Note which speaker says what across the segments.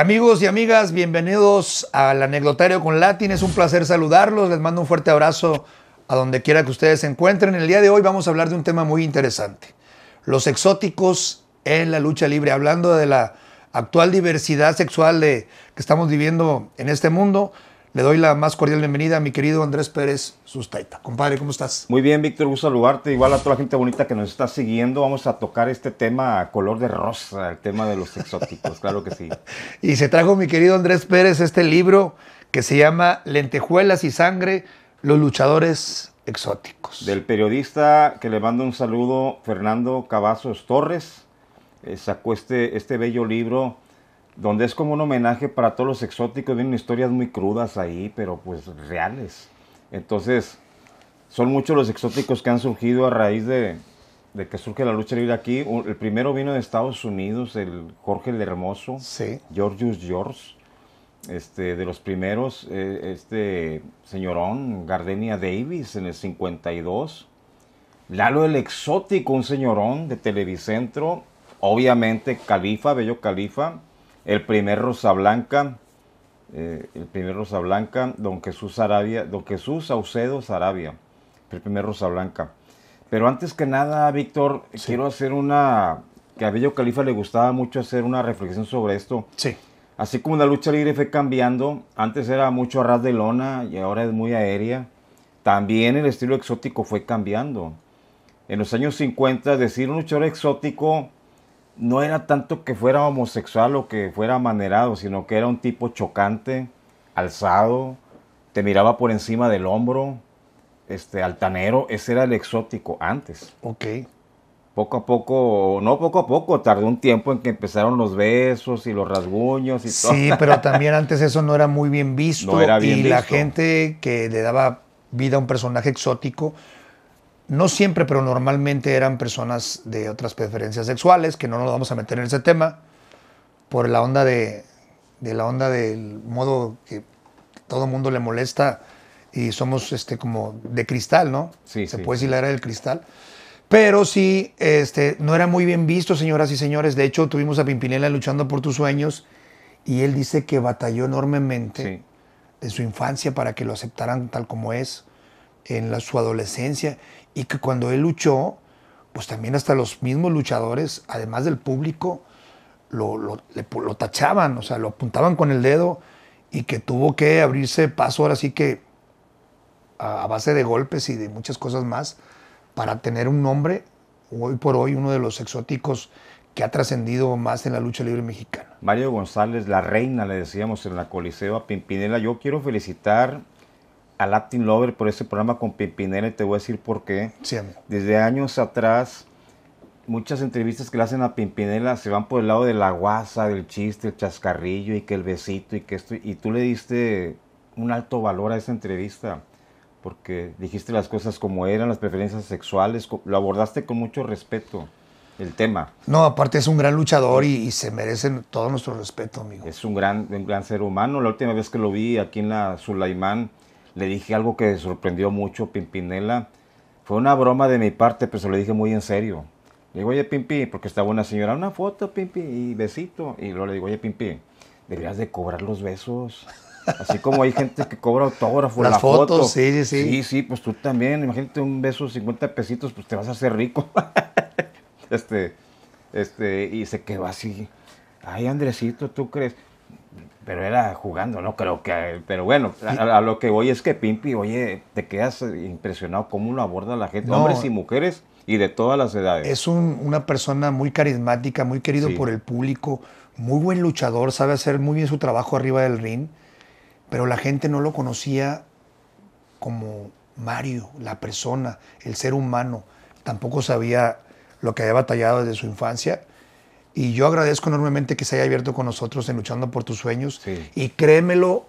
Speaker 1: Amigos y amigas, bienvenidos al anecdotario con Latin. Es un placer saludarlos. Les mando un fuerte abrazo a donde quiera que ustedes se encuentren. El día de hoy vamos a hablar de un tema muy interesante. Los exóticos en la lucha libre. Hablando de la actual diversidad sexual de, que estamos viviendo en este mundo, le doy la más cordial bienvenida a mi querido Andrés Pérez Sustaita. Compadre, ¿cómo estás?
Speaker 2: Muy bien, Víctor, gusto saludarte. Igual a toda la gente bonita que nos está siguiendo, vamos a tocar este tema a color de rosa, el tema de los exóticos,
Speaker 1: claro que sí. Y se trajo mi querido Andrés Pérez este libro que se llama Lentejuelas y Sangre, los luchadores exóticos. Del periodista que le mando
Speaker 2: un saludo, Fernando Cavazos Torres, eh, sacó este, este bello libro donde es como un homenaje para todos los exóticos, vienen historias muy crudas ahí, pero pues reales. Entonces, son muchos los exóticos que han surgido a raíz de, que surge la lucha libre aquí. El primero vino de Estados Unidos, el Jorge el Hermoso, sí. Georgius George, este, de los primeros, eh, este señorón, Gardenia Davis, en el 52. Lalo el Exótico, un señorón de Televicentro, obviamente Califa, Bello Califa, el primer rosa blanca, eh, el primer blanca, don Jesús Arabia, don Jesús Saucedo Sarabia, el primer rosa blanca. Pero antes que nada, Víctor, quiero hacer una, que a Bello Califa le gustaba mucho hacer una reflexión sobre esto. Sí. Así como la lucha libre fue cambiando, antes era mucho a ras de lona y ahora es muy aérea, también el estilo exótico fue cambiando. En los años 50, decir un luchador exótico no era tanto que fuera homosexual o que fuera manerado, sino que era un tipo chocante, alzado, te miraba por encima del hombro, este altanero, ese era el exótico antes. Ok. Poco a poco, no poco a poco, tardó un tiempo en que empezaron los besos y los rasguños y todo. Sí, pero también
Speaker 1: antes eso no era muy bien visto. No era bien y la gente que le daba vida a un personaje exótico, no siempre, pero normalmente eran personas de otras preferencias sexuales, que no nos vamos a meter en ese tema, por la onda de, la onda del modo que todo el mundo le molesta y somos este como de cristal, ¿no?
Speaker 2: Sí, Se puede decir la
Speaker 1: era del cristal. Pero sí, este, no era muy bien visto, señoras y señores. De hecho, tuvimos a Pimpinela luchando por tus sueños y él dice que batalló enormemente en su infancia para que lo aceptaran tal como es, en su adolescencia y que cuando él luchó, pues también hasta los mismos luchadores, además del público, lo, tachaban, o sea, lo apuntaban con el dedo y que tuvo que abrirse paso ahora sí que a, a base de golpes y de muchas cosas más para tener un nombre, hoy por hoy uno de los exóticos que ha trascendido más en la lucha libre mexicana.
Speaker 2: Mario González, la reina, le decíamos en la Coliseo a Pimpinela. Yo quiero felicitar a Latin Lover por ese programa con Pimpinela y te voy a decir por qué. Desde años atrás, muchas entrevistas que le hacen a Pimpinela se van por el lado de la guasa, del chiste, el chascarrillo y que el besito y que esto. Y tú le diste un alto valor a esa entrevista porque dijiste las cosas como eran, las preferencias sexuales, lo abordaste con mucho respeto el tema.
Speaker 1: No, aparte es un gran luchador y, se merece todo nuestro respeto, amigo.
Speaker 2: Es un gran, un gran ser humano. La última vez que lo vi aquí en la Sulaimán, le dije algo que sorprendió mucho Pimpinela. Fue una broma de mi parte, pero se lo dije muy en serio. Le digo, oye, Pimpi, porque estaba una señora, una foto, Pimpi, y besito. Y luego le digo, oye, Pimpi, deberías de cobrar los besos. Así como hay gente que cobra autógrafo, Las la fotos, foto. sí, sí. Sí, sí, pues tú también, imagínate un beso, 50 pesitos, pues te vas a hacer rico. este, este, y se quedó así. Ay, Andresito, ¿tú crees? pero era jugando, no creo que, pero bueno, a, lo que voy es que Pimpi, oye, te quedas impresionado cómo lo aborda la gente, hombres y mujeres y de todas las edades.
Speaker 1: Es una persona muy carismática, muy querido por el público, muy buen luchador, sabe hacer muy bien su trabajo arriba del ring, pero la gente no lo conocía como Mario, la persona, el ser humano, tampoco sabía lo que había batallado desde su infancia y yo agradezco enormemente que se haya abierto con nosotros en Luchando por tus sueños. Y créemelo,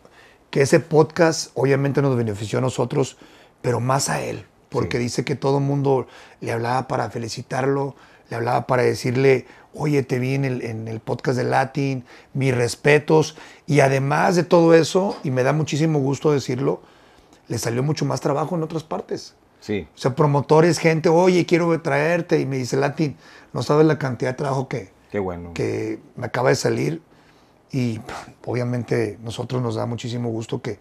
Speaker 1: que ese podcast obviamente nos benefició a nosotros, pero más a él, porque dice que todo el mundo le hablaba para felicitarlo, le hablaba para decirle, oye, te vi en el, en el podcast de Latin, mis respetos. Y además de todo eso, y me da muchísimo gusto decirlo, le salió mucho más trabajo en otras partes. Sí. O sea, promotores, gente, oye, quiero traerte. Y me dice, Latin, no sabes la cantidad de trabajo que, Qué bueno. Que me acaba de salir y obviamente nosotros nos da muchísimo gusto que,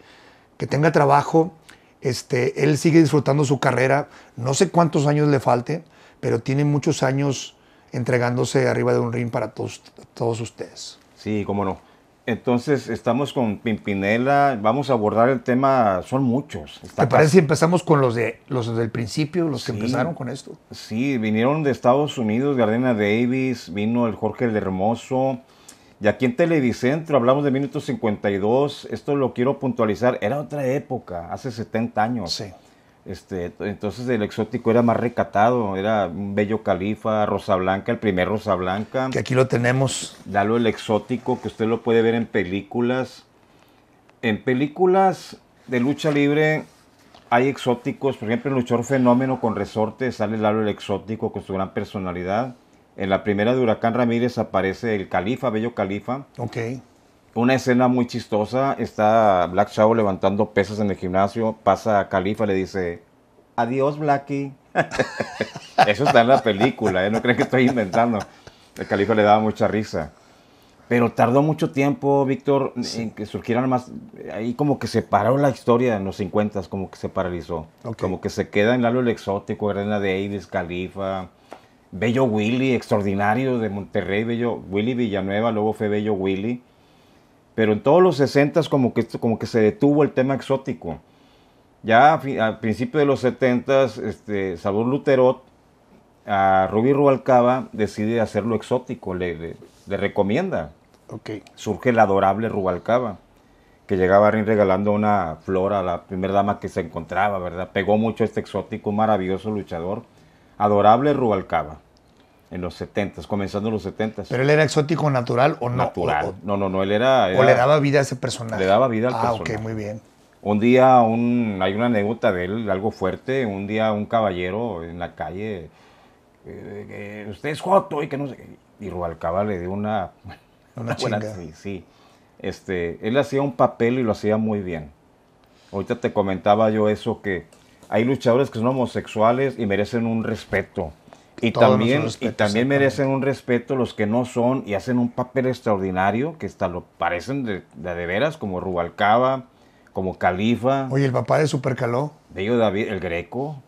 Speaker 1: que tenga trabajo. Este, él sigue disfrutando su carrera. No sé cuántos años le falte pero tiene muchos años entregándose arriba de un ring para todos, todos ustedes.
Speaker 2: Sí, cómo no. Entonces estamos con Pimpinela, vamos a abordar el tema,
Speaker 1: son muchos. ¿Te parece si empezamos con los de los del principio, los que empezaron con esto?
Speaker 2: Sí, vinieron de Estados Unidos, Gardena Davis, vino el Jorge el Hermoso, y aquí en Televicentro hablamos de 52, esto lo quiero puntualizar, era otra época, hace 70 años. Sí. Este, entonces el exótico era más recatado, era un bello califa, Rosa Blanca, el primer Rosa Blanca. Que aquí lo tenemos. Dalo el exótico, que usted lo puede ver en películas. En películas de lucha libre hay exóticos, por ejemplo, en Luchador Fenómeno con Resorte sale Lalo el exótico con su gran personalidad. En la primera de Huracán Ramírez aparece el califa, bello califa. Ok una escena muy chistosa. Está Black Shaw levantando pesas en el gimnasio. Pasa a Califa, le dice: Adiós, Blackie. Eso está en la película, ¿eh? no creo que estoy inventando. El Califa le daba mucha risa. Pero tardó mucho tiempo, Víctor, en que surgieran más. Ahí como que se paró la historia en los 50, como que se paralizó. Como que se queda en Lalo el Exótico, de Davis, Califa, Bello Willy, extraordinario de Monterrey, Bello Willy Villanueva, luego fue Bello Willy. Pero en todos los 60 como que, como que se detuvo el tema exótico. Ya a, principio principios de los 70 este, Salvador Luterot a Rubí Rubalcaba decide hacerlo exótico, le, le, recomienda. Surge el adorable Rubalcaba, que llegaba regalando una flor a la primera dama que se encontraba, ¿verdad? Pegó mucho este exótico, maravilloso luchador. Adorable Rubalcaba. En los 70, comenzando en los 70. ¿Pero
Speaker 1: él era exótico natural o no? Natural.
Speaker 2: no, no, no, él era, ¿O le daba
Speaker 1: vida a ese personaje? Le daba vida al personaje. Ah, ok, muy bien.
Speaker 2: Un día, un, hay una anécdota de él, algo fuerte. Un día, un caballero en la calle, eh, usted es Joto y que no sé. Y Rubalcaba le dio una.
Speaker 1: Una, sí,
Speaker 2: sí. Este, él hacía un papel y lo hacía muy bien. Ahorita te comentaba yo eso que hay luchadores que son homosexuales y merecen un respeto y también, y también merecen un respeto los que no son y hacen un papel extraordinario, que hasta lo parecen de, de, veras, como Rubalcaba, como Califa.
Speaker 1: Oye, el papá de Supercaló.
Speaker 2: Bello David, el Greco.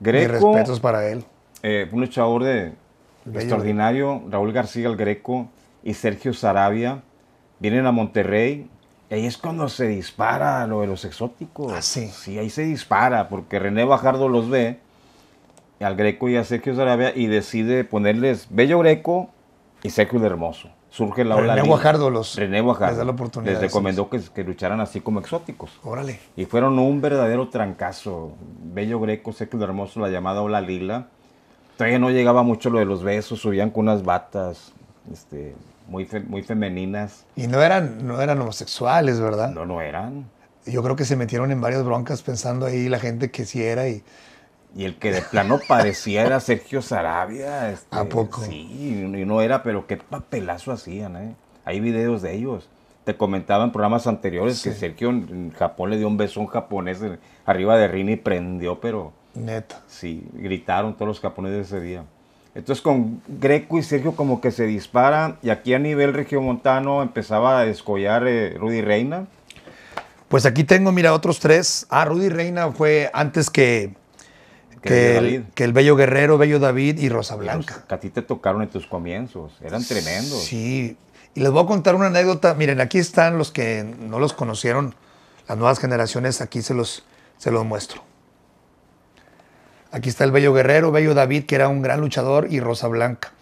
Speaker 2: Greco. respetos para él. Eh, un luchador de, extraordinario, Raúl García el Greco y Sergio Sarabia. Vienen a Monterrey. Y ahí es cuando se dispara lo de los exóticos. Ah, sí. Sí, ahí se dispara, porque René Bajardo los ve al Greco y a Sergio arabia y decide ponerles Bello Greco y Sergio el Hermoso. Surge la ola. René los. René Les
Speaker 1: da la oportunidad. Les recomendó
Speaker 2: que, lucharan así como exóticos. Órale. Y fueron un verdadero trancazo. Bello Greco, Sergio el Hermoso, la llamada ola lila. Todavía no llegaba mucho lo de los besos, subían con unas batas. Este, muy, muy femeninas.
Speaker 1: Y no eran, no eran homosexuales, ¿verdad? No, no eran. Yo creo que se metieron en varias broncas pensando ahí la gente que sí era y
Speaker 2: y el que de plano parecía era Sergio Sarabia. Este, ¿A poco? Sí, y no era, pero qué papelazo hacían, ¿eh? Hay videos de ellos. Te comentaba en programas anteriores que Sergio en Japón le dio un beso a un japonés arriba de Rini y prendió, pero. Neta. Sí, gritaron todos los japoneses ese día. Entonces con Greco y Sergio como que se disparan y aquí a nivel regiomontano
Speaker 1: empezaba a descollar eh, Rudy Reina. Pues aquí tengo, mira, otros tres. Ah, Rudy Reina fue antes que, que, el, Bello Guerrero, Bello David y Rosa Blanca. Pues, a ti te tocaron en tus comienzos, eran tremendos. Sí, y les voy a contar una anécdota. Miren, aquí están los que no los conocieron, las nuevas generaciones, aquí se los, se los muestro. Aquí está el Bello Guerrero, Bello David, que era un gran luchador, y Rosa Blanca.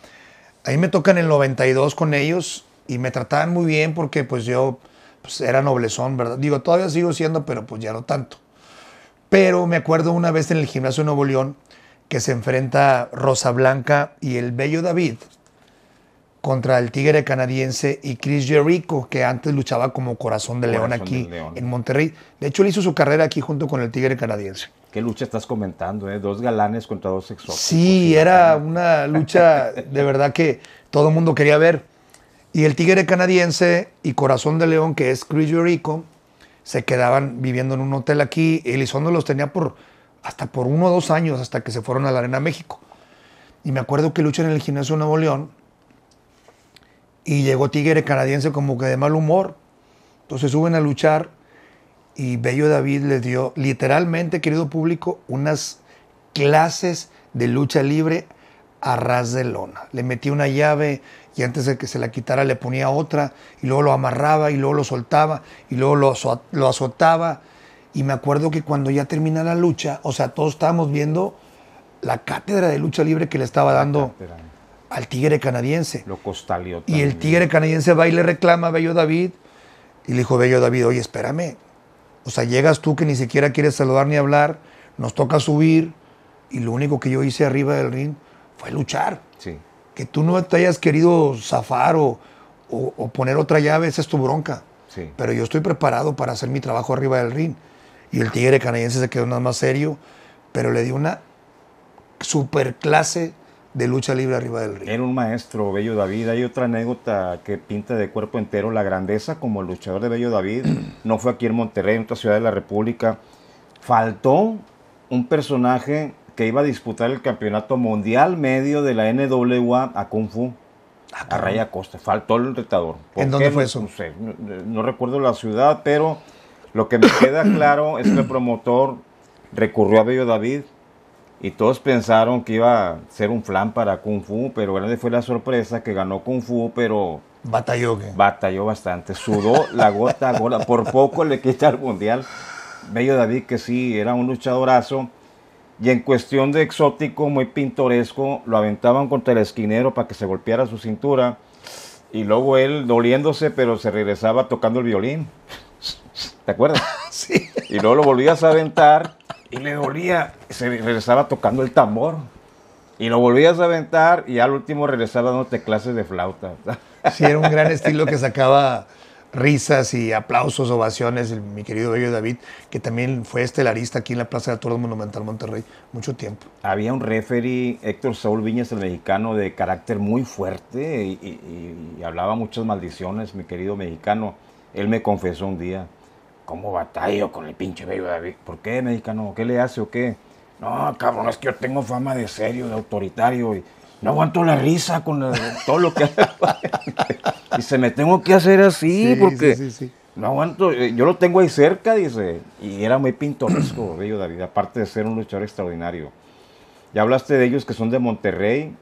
Speaker 1: Ahí me tocan el 92 con ellos y me trataban muy bien porque pues yo pues, era noblezón, ¿verdad? Digo, todavía sigo siendo, pero pues ya no tanto. Pero me acuerdo una vez en el gimnasio de Nuevo León que se enfrenta Rosa Blanca y el Bello David contra el Tigre canadiense y Chris Jericho, que antes luchaba como Corazón de León aquí en Monterrey. De hecho, él hizo su carrera aquí junto con el Tigre canadiense. ¿Qué lucha estás comentando? Eh? Dos galanes contra dos sexos. Sí, era una lucha de verdad que todo el mundo quería ver. Y el Tigre canadiense y Corazón de León, que es Chris Jericho, se quedaban viviendo en un hotel aquí. Elizondo los tenía por hasta por uno o dos años hasta que se fueron a la Arena México. Y me acuerdo que luchan en el gimnasio Nuevo León y llegó Tigre canadiense como que de mal humor. Entonces suben a luchar y Bello David les dio literalmente, querido público, unas clases de lucha libre a ras de lona. Le metí una llave, y antes de que se la quitara le ponía otra y luego lo amarraba y luego lo soltaba y luego lo, azotaba. Y me acuerdo que cuando ya termina la lucha, o sea, todos estábamos viendo la cátedra de lucha libre que le estaba dando al tigre canadiense. Lo costalió Y el tigre canadiense va y le reclama a Bello David y le dijo, Bello David, oye, espérame. O sea, llegas tú que ni siquiera quieres saludar ni hablar, nos toca subir y lo único que yo hice arriba del ring fue luchar. Sí tú no te hayas querido zafar o, poner otra llave, esa es tu bronca. Sí. Pero yo estoy preparado para hacer mi trabajo arriba del ring. Y el tigre canadiense se quedó nada más serio, pero le dio una super clase de lucha libre arriba
Speaker 2: del ring. Era un maestro, Bello David. Hay otra anécdota que pinta de cuerpo entero la grandeza como luchador de Bello David. no fue aquí en Monterrey, en otra ciudad de la República. Faltó un personaje que iba a disputar el campeonato mundial medio de la NWA a Kung Fu. Ah, a Raya Costa, faltó el retador. ¿En dónde fue eso? No, recuerdo la ciudad, pero lo que me queda claro es que el promotor recurrió a Bello David y todos pensaron que iba a ser un flan para Kung Fu, pero grande fue la sorpresa que ganó Kung Fu, pero... Batalló, Batalló bastante, sudó la gota a por poco le quita el mundial. Bello David que sí, era un luchadorazo y en cuestión de exótico, muy pintoresco, lo aventaban contra el esquinero para que se golpeara su cintura. Y luego él doliéndose, pero se regresaba tocando el violín. ¿Te acuerdas? Sí. Y luego lo volvías a aventar y le dolía. Se regresaba tocando el tambor. Y lo volvías a aventar y al último regresaba dándote clases de flauta.
Speaker 1: Sí, era un gran estilo que sacaba risas y aplausos, ovaciones, mi querido bello David, que también fue estelarista aquí en la Plaza de Toros Monumental Monterrey mucho tiempo.
Speaker 2: Había un referee, Héctor Saúl Viñas, el mexicano, de carácter muy fuerte y, hablaba muchas maldiciones, mi querido mexicano. Él me confesó un día, ¿cómo batallo con el pinche bello David? ¿Por qué, mexicano? ¿Qué le hace o qué? No, cabrón, es que yo tengo fama de serio, de autoritario y
Speaker 1: no aguanto la risa
Speaker 2: con todo lo que... Dice, me tengo que hacer así porque no aguanto. Eh, yo lo tengo ahí cerca, dice. Y era muy pintoresco, Bello David, aparte de ser un luchador extraordinario. Ya hablaste de ellos que son de Monterrey.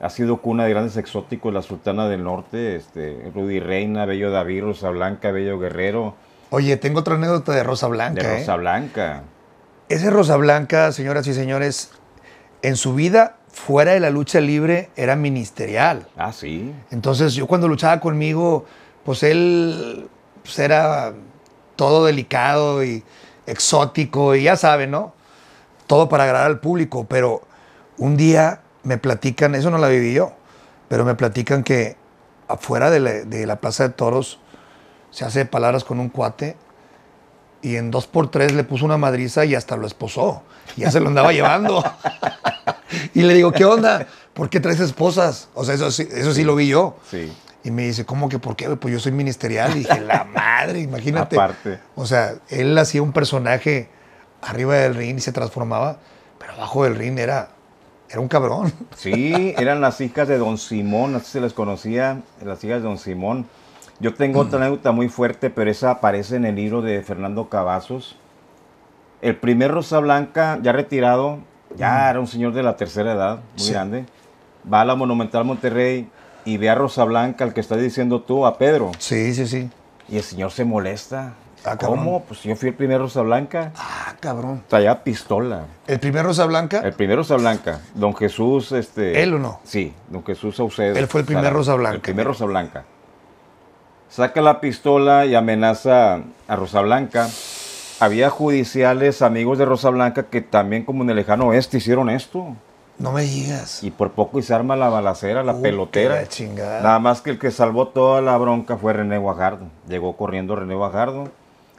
Speaker 2: Ha sido cuna de grandes exóticos, la Sultana del Norte, este, Rudy Reina, Bello David, Rosa Blanca, Bello Guerrero. Oye, tengo otra anécdota de Rosa Blanca. De Rosa ¿eh?
Speaker 1: Blanca. Ese Rosa Blanca, señoras y señores, en su vida fuera de la lucha libre era ministerial. Ah, sí. Entonces yo cuando luchaba conmigo, pues él pues era todo delicado y exótico y ya sabe, ¿no? Todo para agradar al público, pero un día me platican, eso no la viví yo, pero me platican que afuera de de la Plaza de Toros se hace palabras con un cuate y en dos por tres le puso una madriza y hasta lo esposó. Ya se lo andaba llevando. y le digo, ¿qué onda? ¿Por qué traes esposas? O sea, eso, sí, eso sí, lo vi yo. Sí. Y me dice, ¿cómo que por qué? Pues yo soy ministerial. Y dije, la madre, imagínate. O sea, él hacía un personaje arriba del ring y se transformaba, pero abajo del ring era, era un cabrón.
Speaker 2: Sí, eran las hijas de Don Simón, así se las conocía, las hijas de Don Simón. Yo tengo otra mm. anécdota muy fuerte, pero esa aparece en el libro de Fernando Cavazos. El primer Rosa Blanca, ya retirado, ya mm. era un señor de la tercera edad, muy grande, va a la Monumental Monterrey y ve a Rosa Blanca, al que estás diciendo tú, a Pedro. Sí, sí, sí. Y el señor se molesta. Ah, ¿Cómo? Pues yo fui el primer Rosa Blanca. Ah, cabrón. ya pistola. ¿El primer Rosa Blanca? El primer Rosa Blanca. Don Jesús, este. ¿Él o no? Sí, don Jesús Saucedo. Él fue el primer Rosa Blanca. El primer Rosa Blanca saca la pistola y amenaza a Rosa Blanca. Había judiciales, amigos de Rosa Blanca, que también como en el lejano oeste hicieron esto.
Speaker 1: No me digas.
Speaker 2: Y por poco y se arma la balacera, la pelotera. Nada más que el que salvó toda la bronca fue René Guajardo. Llegó corriendo René Guajardo,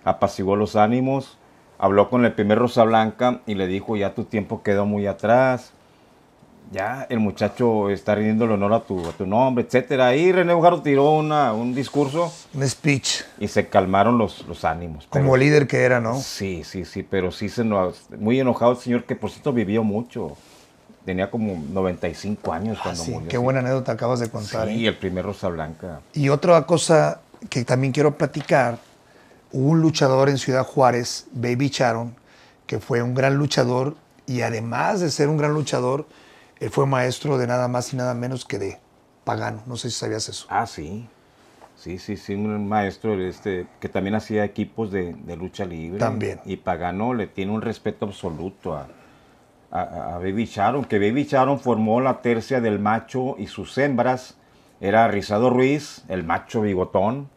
Speaker 2: apaciguó los ánimos, habló con el primer Rosa Blanca y le dijo, ya tu tiempo quedó muy atrás, ya el muchacho está rindiendo el honor a tu, a tu nombre, etcétera. Y René Bujaro tiró un discurso. Un speech. Y se calmaron los, los ánimos. Como líder
Speaker 1: que era, ¿no? Sí,
Speaker 2: sí, sí, pero sí se nos... Muy enojado el señor, que por cierto vivió mucho. Tenía como 95 años ah, cuando sí, murió. Qué buena
Speaker 1: anécdota acabas de contar. Sí,
Speaker 2: ¿eh? el primer Rosa Blanca.
Speaker 1: Y otra cosa que también quiero platicar, hubo un luchador en Ciudad Juárez, Baby Charon, que fue un gran luchador y además de ser un gran luchador, él fue maestro de nada más y nada menos que de Pagano. No sé si sabías eso. Ah, sí.
Speaker 2: Sí, sí, sí, un maestro este, que también hacía equipos de, lucha libre. También. Y Pagano le tiene un respeto absoluto a, Baby Sharon, que Baby Sharon formó la tercia del macho y sus hembras. Era Rizado Ruiz, el macho bigotón,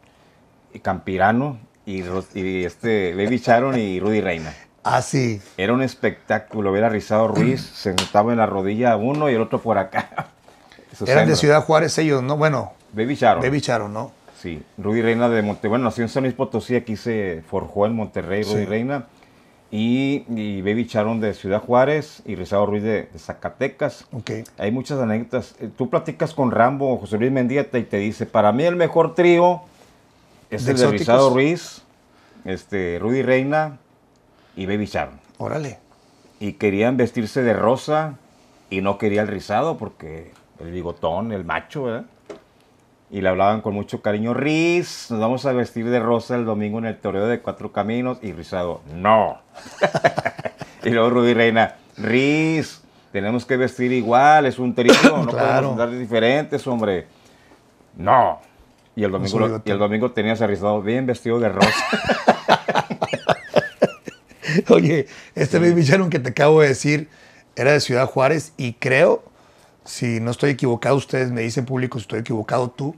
Speaker 2: y Campirano, y, y este Baby Sharon y Rudy Reina. Así. Ah, Era un espectáculo ver a Rizado Ruiz sentado en la rodilla uno y el otro por acá. Eran de Ciudad
Speaker 1: Juárez ellos, ¿no? Bueno.
Speaker 2: Baby Charo. Baby ¿no? Sí. Rudy Reina de monte Bueno, nació en San Luis Potosí, aquí se forjó en Monterrey, Rudy Reina. Y, y, Baby Charon de Ciudad Juárez y Rizado Ruiz de, Zacatecas. Okay. Hay muchas anécdotas. Eh, tú platicas con Rambo, José Luis Mendieta, y te dice, para mí el mejor trío es el de Rizado Ruiz, este, Rudy Reina y Baby Órale. Y querían vestirse de rosa y no quería el rizado porque el bigotón, el macho, ¿verdad? Y le hablaban con mucho cariño, Riz, nos vamos a vestir de rosa el domingo en el toreo de Cuatro Caminos. Y Rizado, no. y luego Rudy Reina, Riz, tenemos que vestir igual, es un trigo, no podemos andar diferentes, hombre. No. Y el domingo,
Speaker 1: y el domingo tenías a Rizado bien vestido de rosa. Oye, este sí. Baby que te acabo de decir era de Ciudad Juárez y creo, si no estoy equivocado, ustedes me dicen público si estoy equivocado tú,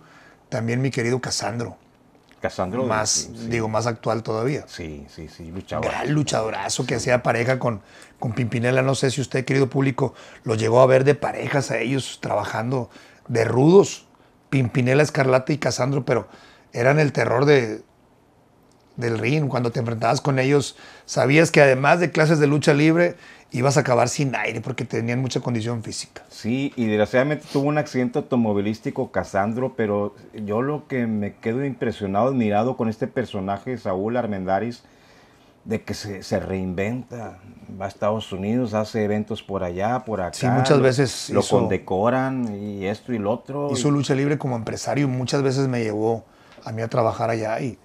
Speaker 1: también mi querido Casandro. Casandro. Más, digo, más actual todavía. Sí, sí, sí, luchador. Gran luchadorazo que hacía pareja con, con Pimpinela. No sé si usted, querido público, lo llegó a ver de parejas a ellos trabajando de rudos. Pimpinela Escarlata y Casandro, pero eran el terror de, del ring, cuando te enfrentabas con ellos, sabías que además de clases de lucha libre, ibas a acabar sin aire porque tenían mucha condición física.
Speaker 2: Sí, y desgraciadamente tuvo un accidente automovilístico Casandro, pero yo lo que me quedo impresionado, admirado con este personaje, Saúl Armendaris, de que se, reinventa, va a Estados Unidos, hace eventos por allá, por acá. Sí, muchas veces lo, condecoran y esto y lo otro. Hizo lucha
Speaker 1: libre como empresario, muchas veces me llevó a mí a trabajar allá y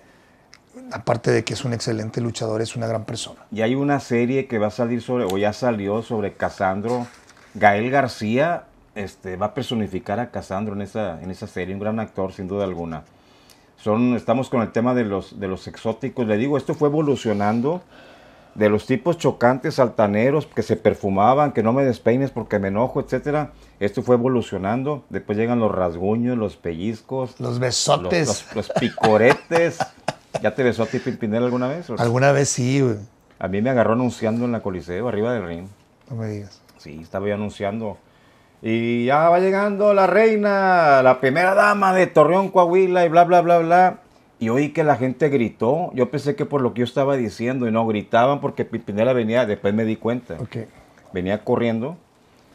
Speaker 1: aparte de que es un excelente luchador, es una gran persona.
Speaker 2: Y hay una serie que va a salir sobre, o ya salió sobre Casandro. Gael García este, va a personificar a Casandro en esa, en esa serie, un gran actor, sin duda alguna. Son, estamos con el tema de los, de los exóticos. Le digo, esto fue evolucionando de los tipos chocantes, altaneros, que se perfumaban, que no me despeines porque me enojo, etcétera. Esto fue evolucionando. Después llegan los rasguños, los pellizcos.
Speaker 1: Los besotes.
Speaker 2: los picoretes. ¿Ya te besó a ti Pimpinela alguna vez? alguna vez
Speaker 1: sí, güey. A
Speaker 2: mí me agarró anunciando en la Coliseo, arriba del ring. No me digas. Sí, estaba yo anunciando. Y ya va llegando la reina, la primera dama de Torreón, Coahuila y bla, bla, bla, bla. Y oí que la gente gritó. Yo pensé que por lo que yo estaba diciendo y no gritaban porque Pimpinela venía, después me di cuenta. Venía corriendo,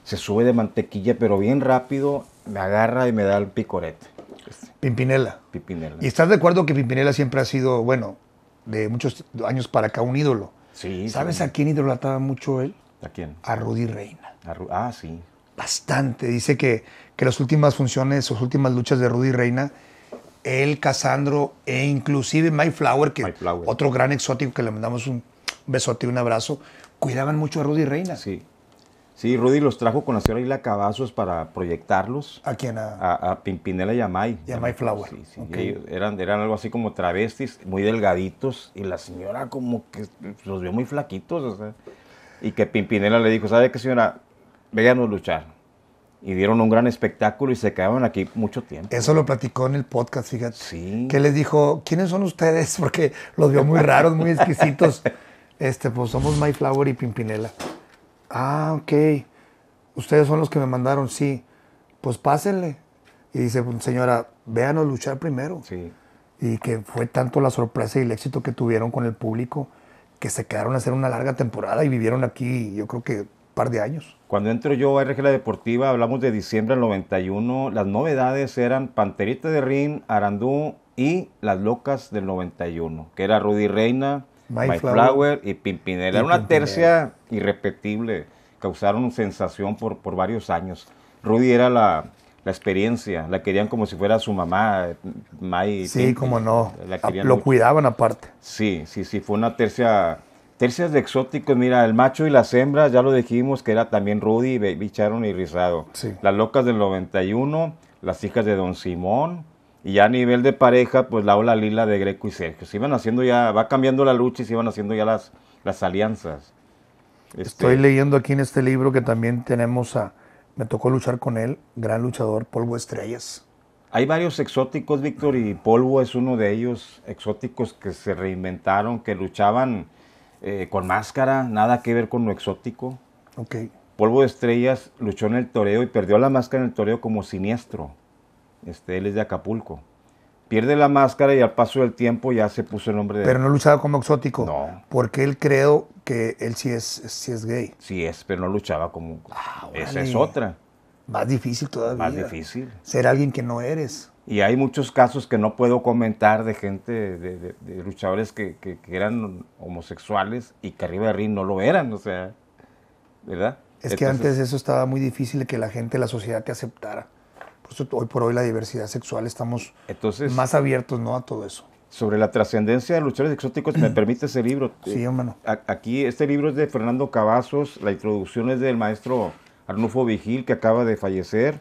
Speaker 2: se sube de mantequilla,
Speaker 1: pero bien rápido me agarra y me da el picorete. Pimpinela. Pimpinela. ¿Y estás de acuerdo que Pimpinela siempre ha sido, bueno, de muchos años para acá, un ídolo? Sí. ¿Sabes a quién idolataba mucho él? ¿A quién? A Rudy Reina. A ah, sí. Bastante. Dice que, que las últimas funciones, sus últimas luchas de Rudy Reina, él, Casandro e inclusive my Flower, que otro gran exótico que le mandamos un besote y un abrazo, cuidaban mucho a Rudy Reina. Sí. Sí, Rudy los trajo con la señora Isla Cavazos
Speaker 2: para proyectarlos. ¿A quién? A, a, May. Pimpinela a May Flower. Sí, sí. eran, eran algo así como travestis, muy delgaditos, y la señora como que los vio muy flaquitos. O sea, y que Pimpinela le dijo, ¿sabe qué señora? Véganos luchar y dieron un gran espectáculo y se quedaron aquí mucho tiempo. Eso
Speaker 1: lo platicó en el podcast, fíjate. Sí. Que les dijo, ¿quiénes son ustedes? Porque los vio muy raros, muy exquisitos. Este, pues somos Flower y Pimpinela. Ah, ok. Ustedes son los que me mandaron, sí. Pues pásenle. Y dice, pues, señora, véanos luchar primero. Sí. Y que fue tanto la sorpresa y el éxito que tuvieron con el público que se quedaron a hacer una larga temporada y vivieron aquí, yo creo que un par de años.
Speaker 2: Cuando entro yo a RG La Deportiva, hablamos de diciembre del 91, las novedades eran Panterita de Rin, Arandú y Las Locas del 91, que era Rudy Reina, My, Flower, y Pimpinela. Era una tercia irrepetible. Causaron sensación por, varios años. Rudy era la, experiencia, la querían como si fuera su mamá, May. Sí, como no, ah, lo cuidaban aparte. Sí, sí, sí, fue una tercia, tercias de exóticos, mira, el macho y las hembras, ya lo dijimos, que era también Rudy, Bicharon y Rizado. Las locas del 91, las hijas de Don Simón, y ya a nivel de pareja, pues la ola lila de Greco y Sergio. Se iban haciendo ya, va cambiando la lucha y se iban haciendo ya las, las alianzas. Este, Estoy leyendo
Speaker 1: aquí en este libro que también tenemos a, me tocó luchar con él, gran luchador, Polvo Estrellas.
Speaker 2: Hay varios exóticos, Víctor, y Polvo es uno de ellos, exóticos que se reinventaron, que luchaban eh, con máscara, nada que ver con lo exótico. Ok. Polvo Estrellas luchó en el toreo y perdió la máscara en el toreo como siniestro. Este, él es de Acapulco. Pierde la máscara y al paso del tiempo ya se puso el nombre de... Pero no
Speaker 1: luchaba como exótico. No. Porque él creo que él sí es, es gay.
Speaker 2: Sí es, pero no luchaba como... Ah, esa es otra.
Speaker 1: Más difícil todavía. Más difícil. Ser alguien que no eres.
Speaker 2: Y hay muchos casos que no puedo comentar de gente, de, luchadores que, eran homosexuales y que arriba de ring no lo eran, o sea, ¿verdad? Es que antes
Speaker 1: eso estaba muy difícil que la gente, la sociedad te aceptara hoy por hoy la diversidad sexual estamos más abiertos ¿no? a todo eso.
Speaker 2: Sobre la trascendencia de luchadores exóticos, ¿me permite ese libro? Sí, hermano. Eh, aquí, este libro es de Fernando Cavazos, la introducción es del maestro Arnulfo Vigil, que acaba de fallecer.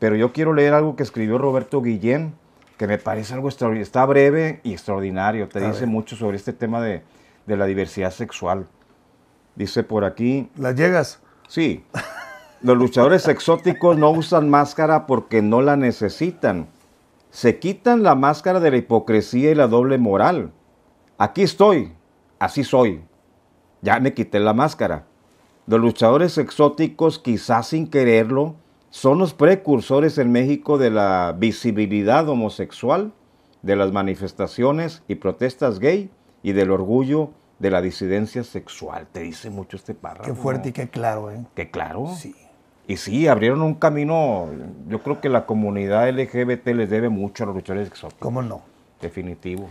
Speaker 2: Pero yo quiero leer algo que escribió Roberto Guillén, que me parece algo extraordinario. Está breve y extraordinario. Te dice mucho sobre este tema de, de la diversidad sexual. Dice por aquí. ¿Las llegas? Sí. Los luchadores exóticos no usan máscara porque no la necesitan. Se quitan la máscara de la hipocresía y la doble moral. Aquí estoy, así soy. Ya me quité la máscara. Los luchadores exóticos, quizás sin quererlo, son los precursores en México de la visibilidad homosexual, de las manifestaciones y protestas gay y del orgullo de la disidencia sexual. Te dice mucho este párrafo. Qué fuerte y
Speaker 1: qué claro, ¿eh?
Speaker 2: Qué claro. Sí y sí, abrieron un camino. Yo creo que la comunidad LGBT les debe mucho a los luchadores exóticos. ¿Cómo no? Definitivo.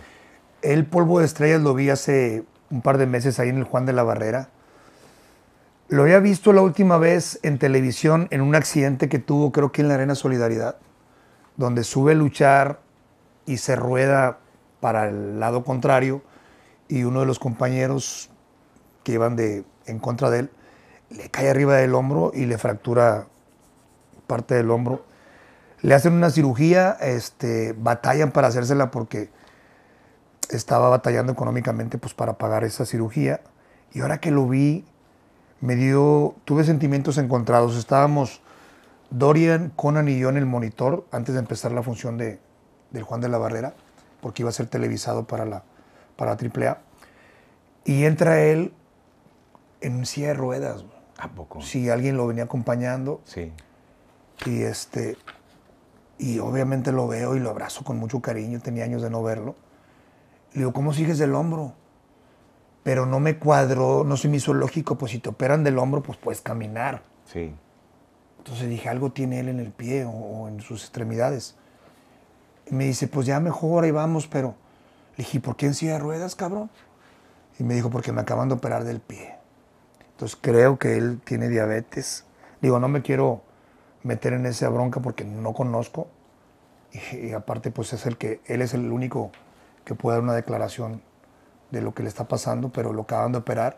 Speaker 1: El polvo de estrellas lo vi hace un par de meses ahí en el Juan de la Barrera. Lo había visto la última vez en televisión en un accidente que tuvo, creo que en la Arena Solidaridad, donde sube a luchar y se rueda para el lado contrario y uno de los compañeros que iban de, en contra de él le cae arriba del hombro y le fractura parte del hombro. Le hacen una cirugía, este, batallan para hacérsela porque estaba batallando económicamente pues, para pagar esa cirugía. Y ahora que lo vi, me dio, tuve sentimientos encontrados. Estábamos Dorian, Conan y yo en el monitor antes de empezar la función de, del Juan de la Barrera, porque iba a ser televisado para la, para AAA. Y entra él en silla de ruedas si poco? alguien lo venía acompañando. Sí. Y este. Y obviamente lo veo y lo abrazo con mucho cariño. Tenía años de no verlo. Le digo, ¿cómo sigues del hombro? Pero no me cuadró, no se me hizo lógico, pues si te operan del hombro, pues puedes caminar. Sí. Entonces dije, algo tiene él en el pie o, en sus extremidades. Y me dice, pues ya mejor, ahí vamos, pero. Le dije, ¿por qué en silla de ruedas, cabrón? Y me dijo, porque me acaban de operar del pie. Entonces creo que él tiene diabetes. Digo, no me quiero meter en esa bronca porque no conozco. Y, aparte, pues es el que, él es el único que puede dar una declaración de lo que le está pasando, pero lo acaban de operar.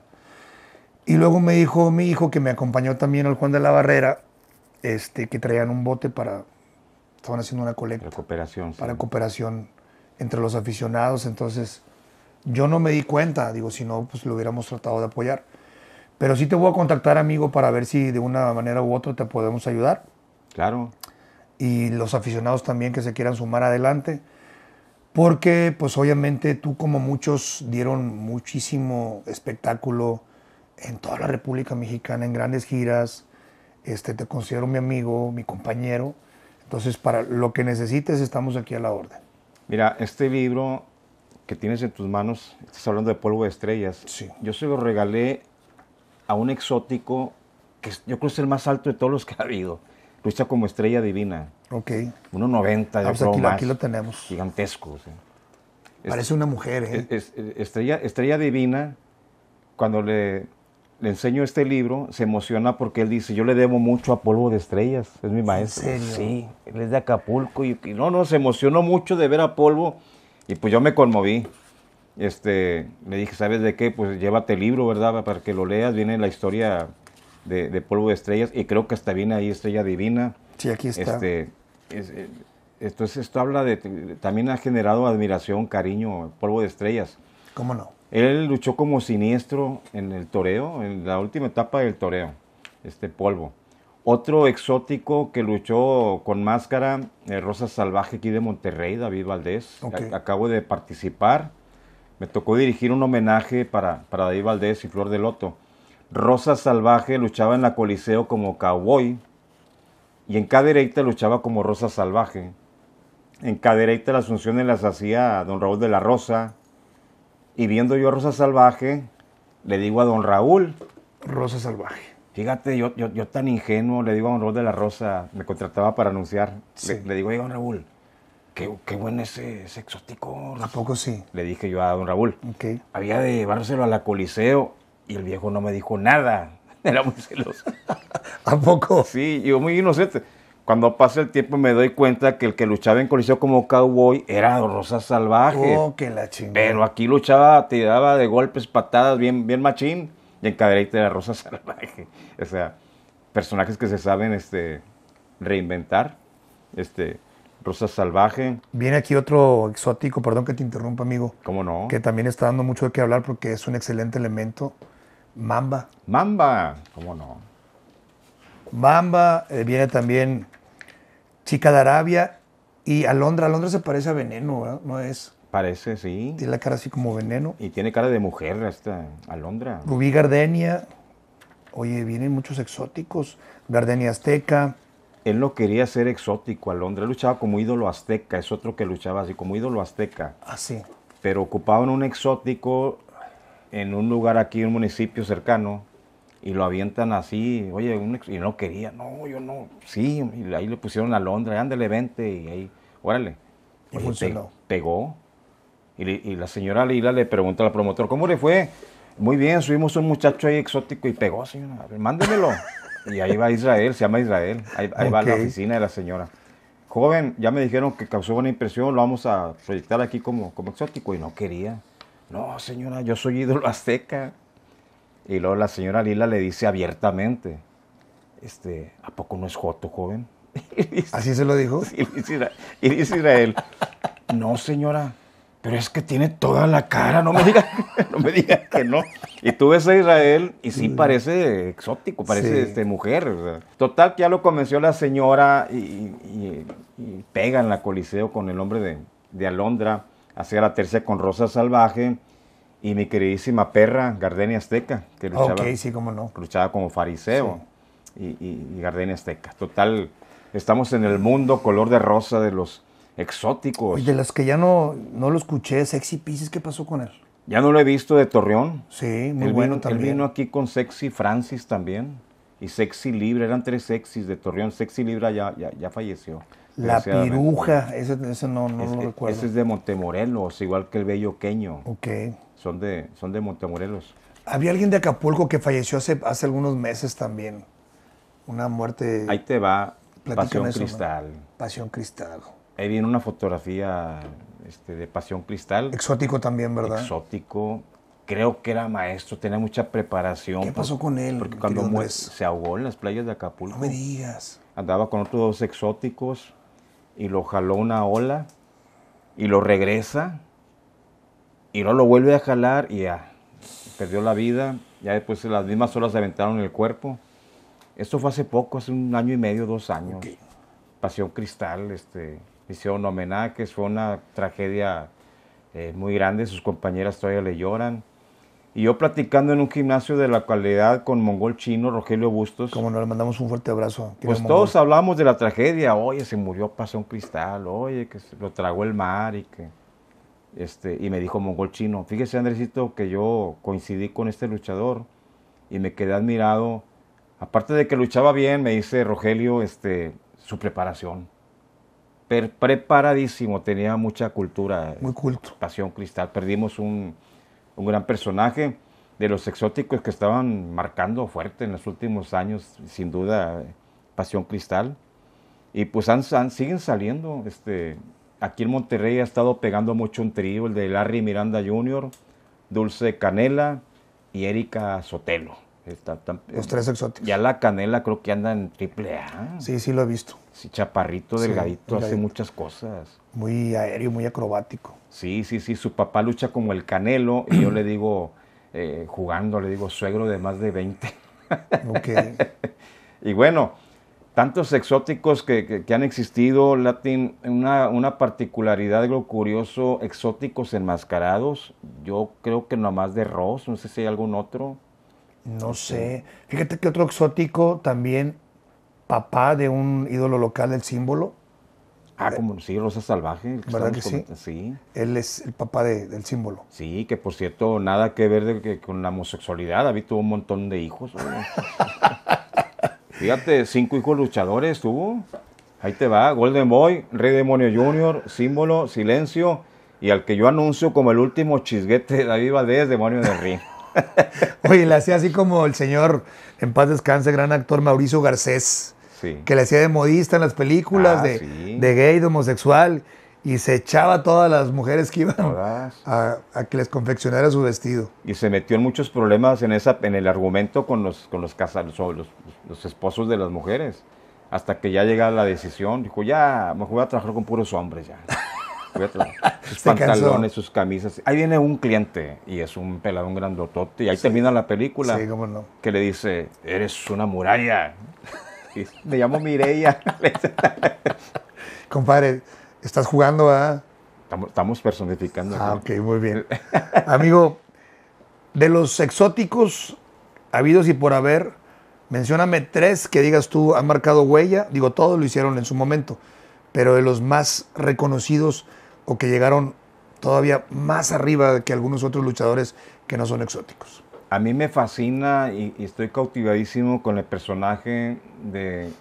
Speaker 1: Y luego me dijo mi hijo que me acompañó también al Juan de la Barrera, este, que traían un bote para, estaban haciendo una colecta. Para cooperación. Para cooperación entre los aficionados. Entonces, yo no me di cuenta, digo, si no, pues lo hubiéramos tratado de apoyar pero sí te voy a contactar, amigo, para ver si de una manera u otra te podemos ayudar. Claro. Y los aficionados también que se quieran sumar adelante. Porque, pues obviamente, tú como muchos dieron muchísimo espectáculo en toda la República Mexicana, en grandes giras. Este, te considero mi amigo, mi compañero. Entonces, para lo que necesites, estamos aquí a la orden.
Speaker 2: Mira, este libro que tienes en tus manos, estás hablando de polvo de estrellas. Sí. Yo se lo regalé a un exótico que yo creo que es el más alto de todos los que ha habido. Lucha como estrella divina. Ok. 1.90 de ah, aquí, lo tenemos. Gigantesco. Parece una mujer, ¿eh? Es, estrella, estrella divina, cuando le, le enseño este libro, se emociona porque él dice, yo le debo mucho a Polvo de Estrellas, es mi maestro. Sí, él es de Acapulco y, no, no, se emocionó mucho de ver a Polvo y pues yo me conmoví este, le dije, ¿sabes de qué? Pues llévate el libro, ¿verdad? Para que lo leas, viene la historia de, Polvo de Estrellas, y creo que hasta viene ahí Estrella Divina.
Speaker 1: Sí, aquí está. Este,
Speaker 2: es, eh, entonces esto habla de, también ha generado admiración, cariño, Polvo de Estrellas. ¿Cómo no? Él luchó como siniestro en el toreo, en la última etapa del toreo, este Polvo. Otro exótico que luchó con máscara, eh, Rosa Salvaje aquí de Monterrey, David Valdés. acabo de participar me tocó dirigir un homenaje para, para David Valdés y Flor de Loto. Rosa Salvaje luchaba en la Coliseo como cowboy y en cada K-Dereita luchaba como Rosa Salvaje. En cada Cadereyta las funciones las hacía don Raúl de la Rosa y viendo yo a Rosa Salvaje le digo a don Raúl.
Speaker 1: Rosa Salvaje.
Speaker 2: Fíjate, yo, yo, tan ingenuo le digo a don Raúl de la Rosa, me contrataba para anunciar, le, digo, a don Raúl, Qué, qué bueno ese, exótico.
Speaker 1: ¿A poco sí?
Speaker 2: Le dije yo a don Raúl. Okay. Había de llevárselo a la Coliseo y el viejo no me dijo nada. Era muy celoso. ¿A poco? Sí, yo muy inocente. Cuando pasa el tiempo me doy cuenta que el que luchaba en Coliseo como cowboy era Rosa Salvaje. Oh, que
Speaker 1: la chingada. Pero
Speaker 2: aquí luchaba, tiraba de golpes, patadas, bien, bien machín. Y en de era Rosa Salvaje. O sea, personajes que se saben este, reinventar. Este, Rosa Salvaje.
Speaker 1: Viene aquí otro exótico, perdón que te interrumpa, amigo. ¿Cómo no? Que también está dando mucho de qué hablar porque es un excelente elemento. Mamba. Mamba, ¿cómo no? Mamba, eh, viene también Chica de Arabia y Alondra. Alondra se parece a Veneno, ¿no es? Parece, sí. Tiene la cara así como Veneno.
Speaker 2: Y tiene cara de mujer esta Alondra.
Speaker 1: Rubí Gardenia. Oye, vienen muchos exóticos. Gardenia Azteca
Speaker 2: él no quería ser exótico a Londres, él luchaba como ídolo azteca, es otro que luchaba así, como ídolo azteca. Así. Ah, Pero ocupaban un exótico en un lugar aquí, en un municipio cercano, y lo avientan así, oye, un y no quería, no, yo no, sí, y ahí le pusieron a Londres, ándale, vente, y ahí, órale. Y pegó. Y, la señora Lila le pregunta al promotor, ¿cómo le fue? Muy bien, subimos un muchacho ahí exótico y pegó, señora, mándemelo. Y ahí va Israel, se llama Israel. Ahí, va la oficina de la señora. Joven, ya me dijeron que causó buena impresión, lo vamos a proyectar aquí como, como exótico. Y no quería. No, señora, yo soy ídolo azteca. Y luego la señora Lila le dice abiertamente, este, ¿a poco no es Joto, joven? ¿Así se lo dijo? y dice Israel, no, señora, pero es que tiene toda la cara, no me digas no diga que no. Y tú ves a Israel y sí mm. parece exótico, parece este, mujer. Total, ya lo convenció la señora y, pega en la coliseo con el hombre de, de Alondra, hacia la tercera con Rosa Salvaje y mi queridísima perra, Gardenia Azteca, que luchaba, no. como fariseo y Gardenia Azteca. Total, estamos en el mundo color de rosa de los exóticos. Y de las
Speaker 1: que ya no, no lo escuché, Sexy Pisces ¿qué pasó con él?
Speaker 2: Ya no lo he visto de Torreón. Sí, muy bueno también. Él vino aquí con Sexy Francis también. Y Sexy Libre, eran tres sexys de Torreón. Sexy Libra ya, ya, falleció. La piruja,
Speaker 1: ese, no, no lo e, recuerdo. Ese
Speaker 2: es de Montemorelos, igual que el bello queño Ok. Son de, son de Montemorelos.
Speaker 1: Había alguien de Acapulco que falleció hace, hace algunos meses también. Una muerte. Ahí te va. Pasión Cristal. Pasión Cristal.
Speaker 2: Ahí viene una fotografía este, de Pasión Cristal. Exótico también, ¿verdad? Exótico. Creo que era maestro, tenía mucha preparación. ¿Qué pasó con él? Porque cuando muere, se ahogó en las playas de Acapulco. No me digas. Andaba con otros dos exóticos y lo jaló una ola y lo regresa y luego lo vuelve a jalar y ya perdió la vida. Ya después las mismas olas se aventaron el cuerpo. Esto fue hace poco, hace un año y medio, dos años. Pasión Cristal, este, hicieron homenajes, fue una tragedia eh, muy grande, sus compañeras todavía le lloran. Y yo platicando en un gimnasio de la cualidad con Mongol Chino, Rogelio Bustos.
Speaker 1: Como nos le mandamos un fuerte abrazo. Pues todos
Speaker 2: hablamos de la tragedia. Oye, se murió, pasó un cristal. Oye, que lo tragó el mar y que... Este, y me dijo Mongol Chino, fíjese Andresito que yo coincidí con este luchador y me quedé admirado. Aparte de que luchaba bien, me dice Rogelio, este, su preparación preparadísimo, tenía mucha cultura. Muy culto. Pasión Cristal. Perdimos un, un, gran personaje de los exóticos que estaban marcando fuerte en los últimos años, sin duda, Pasión Cristal. Y pues han, siguen saliendo. Este, aquí en Monterrey ha estado pegando mucho un trío, el de Larry Miranda Jr., Dulce Canela y Erika Sotelo. los tres exóticos. Ya la Canela creo que anda en triple A.
Speaker 1: Sí, sí lo he visto. Sí,
Speaker 2: chaparrito, delgadito, hace muchas
Speaker 1: cosas. Muy aéreo, muy acrobático. Sí,
Speaker 2: sí, sí. Su papá lucha como el canelo y yo le digo, eh, jugando, le digo, suegro de más de 20. Ok. y bueno, tantos exóticos que, que, han existido, Latin, una, una, particularidad de lo curioso, exóticos enmascarados. Yo creo que nomás de Ross, no sé si hay algún otro.
Speaker 1: No sé. Fíjate que otro exótico también papá de un ídolo local, del símbolo.
Speaker 2: Ah, como sí, Rosa Salvaje. ¿Verdad que sí?
Speaker 1: sí? Él es el papá del símbolo.
Speaker 2: Sí, que por cierto, nada que ver con la homosexualidad. David tuvo un montón de hijos. Fíjate, cinco hijos luchadores tuvo. Ahí te va, Golden Boy, Rey Demonio Jr., Símbolo, Silencio y al que
Speaker 1: yo anuncio como el último chisguete de David Valdés, Demonio de Rey. Oye, le hacía así como el señor, en paz descanse, gran actor Mauricio Garcés que le hacía de modista en las películas, ah, de, gay, de homosexual, y se echaba a todas las mujeres que iban a, que les confeccionara su vestido.
Speaker 2: Y se metió en muchos problemas en, esa, en el argumento con los, con los, los, los, esposos de las mujeres, hasta que ya llegaba la decisión, dijo, ya, me voy a trabajar con puros hombres ya. sus pantalones, sus camisas. Ahí viene un cliente y es un peladón grandotote. Y ahí termina la película. Sí, no. Que le dice: Eres una muralla. Me llamo Mireia.
Speaker 1: Compadre, estás jugando a... ¿ah? Estamos, personificando. Ah, ok, muy bien. Amigo, de los exóticos habidos y por haber, mencióname tres que digas tú han marcado huella. Digo, todos lo hicieron en su momento, pero de los más reconocidos o que llegaron todavía más arriba que algunos otros luchadores que no son exóticos.
Speaker 2: A mí me fascina y estoy cautivadísimo con el personaje de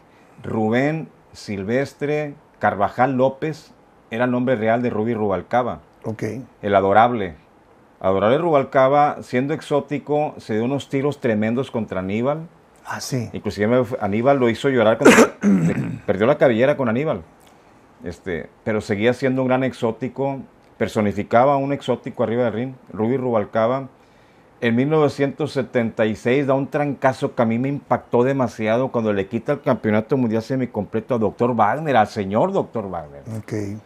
Speaker 2: Rubén Silvestre Carvajal López era el nombre real de Ruby Rubalcaba. Ok. El adorable. Adorable Rubalcaba, siendo exótico, se dio unos tiros tremendos contra Aníbal. Ah, sí. Inclusive Aníbal lo hizo llorar, cuando perdió la cabellera con Aníbal. Este, pero seguía siendo un gran exótico, personificaba un exótico arriba del ring. Rubí Rubalcaba en 1976 da un trancazo que a mí me impactó demasiado cuando le quita el campeonato mundial semicompleto a Dr. Wagner, al señor Dr. Wagner. Okay.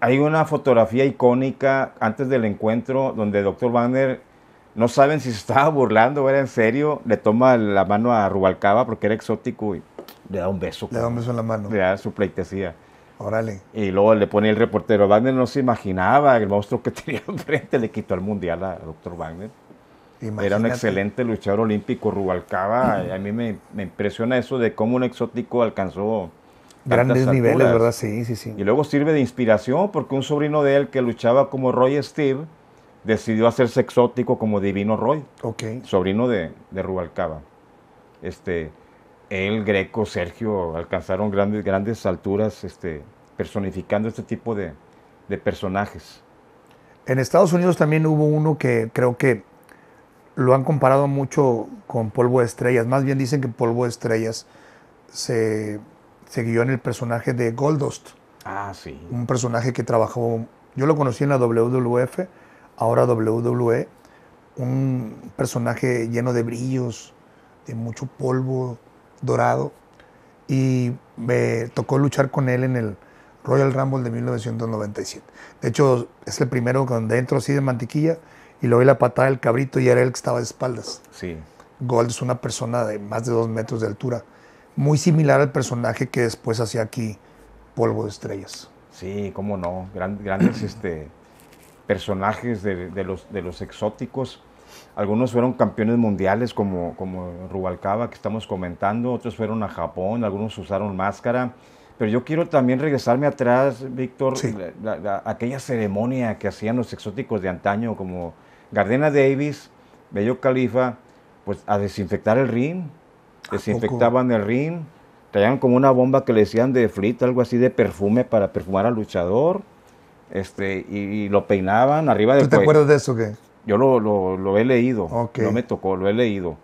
Speaker 2: Hay una fotografía icónica antes del encuentro donde Dr. Wagner, no saben si se estaba burlando o era en serio, le toma la mano a Rubalcaba porque era exótico y le da un beso. Le da un beso en la mano. Le da su pleitesía. Órale. Y luego le pone el reportero. Wagner no se imaginaba el monstruo que tenía enfrente, le quitó el mundial a Dr. Wagner.
Speaker 1: Era un excelente
Speaker 2: luchador olímpico, Rubalcaba. A mí me, impresiona eso de cómo un exótico alcanzó.
Speaker 1: Grandes niveles, ¿verdad? Sí, sí, sí.
Speaker 2: Y luego sirve de inspiración porque un sobrino de él que luchaba como Roy Steve decidió hacerse exótico como Divino Roy. Sobrino de, de Rubalcaba. Este, él, Greco, Sergio alcanzaron grandes, grandes alturas este, personificando este tipo de personajes.
Speaker 1: En Estados Unidos también hubo uno que creo que lo han comparado mucho con polvo de estrellas. Más bien dicen que polvo de estrellas se, guió en el personaje de Goldust. Ah, sí. Un personaje que trabajó, yo lo conocí en la WWF, ahora WWE, un personaje lleno de brillos, de mucho polvo dorado. Y me tocó luchar con él en el Royal Rumble de 1997. De hecho, es el primero donde entro así de mantequilla y le doy la patada del cabrito y era él que estaba de espaldas. Sí. Gold es una persona de más de dos metros de altura, muy similar al personaje que después hacía aquí Polvo de Estrellas. Sí, cómo no, grandes este,
Speaker 2: personajes de, los, de los exóticos. Algunos fueron campeones mundiales como, como Rubalcaba que estamos comentando, otros fueron a Japón, algunos usaron máscara. Pero yo quiero también regresarme atrás, Víctor, sí. aquella ceremonia que hacían los exóticos de antaño, como Gardena Davis, Bello Califa, pues a desinfectar el ring. Desinfectaban el ring. Traían como una bomba que le decían de flit, algo así de perfume para perfumar al luchador. Este, y, lo peinaban arriba del ¿Tú te acuerdas de eso qué? Yo lo, he leído. No me tocó, lo he leído.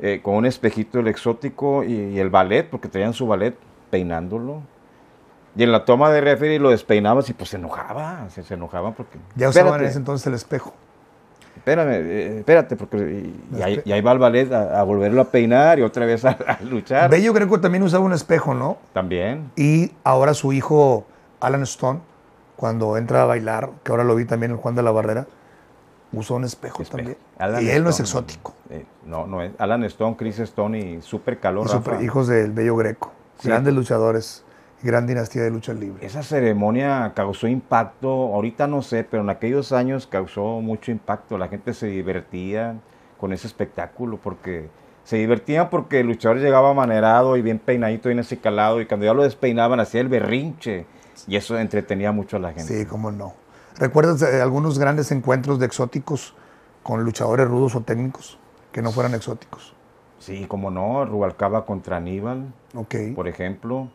Speaker 2: Eh, con un espejito el exótico y, el ballet, porque traían su ballet peinándolo. Y en la toma de referee lo despeinaban y pues se enojaba, se, enojaban porque... Ya usaban en ese
Speaker 1: entonces el espejo
Speaker 2: espérame, eh, espérate, porque y, ahí, va el ballet a, volverlo a peinar y otra vez a, luchar. Bello
Speaker 1: Greco también usaba un espejo, ¿no? También. Y ahora su hijo Alan Stone, cuando entra a bailar, que ahora lo vi también en Juan de la Barrera, usó un espejo, también. y él no es exótico.
Speaker 2: Eh, no, no es. Alan Stone, Chris Stone y Super Calor. hijos
Speaker 1: del Bello Greco, grandes luchadores
Speaker 2: gran dinastía de lucha libre. Esa ceremonia causó impacto, ahorita no sé, pero en aquellos años causó mucho impacto. La gente se divertía con ese espectáculo porque se divertía porque el luchador llegaba manerado y bien peinadito, bien acicalado, y cuando ya lo despeinaban hacía el berrinche y eso entretenía mucho a la gente.
Speaker 1: Sí, cómo no. ¿Recuerdas eh, algunos grandes encuentros de exóticos con luchadores rudos o técnicos que no fueran exóticos?
Speaker 2: Sí, como no, Rubalcaba contra Aníbal, por ejemplo.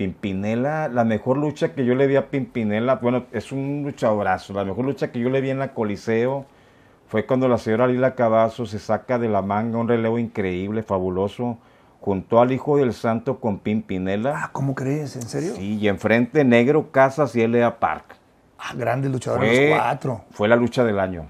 Speaker 2: Pimpinela, la mejor lucha que yo le vi a Pimpinela, bueno, es un luchadorazo, la mejor lucha que yo le vi en la Coliseo fue cuando la señora Lila Cavazo se saca de la manga un relevo increíble, fabuloso, junto al Hijo del Santo con Pimpinela. Ah, ¿cómo crees? ¿En serio? Sí, y enfrente Negro Casas y L.A. Park.
Speaker 1: Ah, grandes luchadores, los cuatro.
Speaker 2: Fue la lucha del año.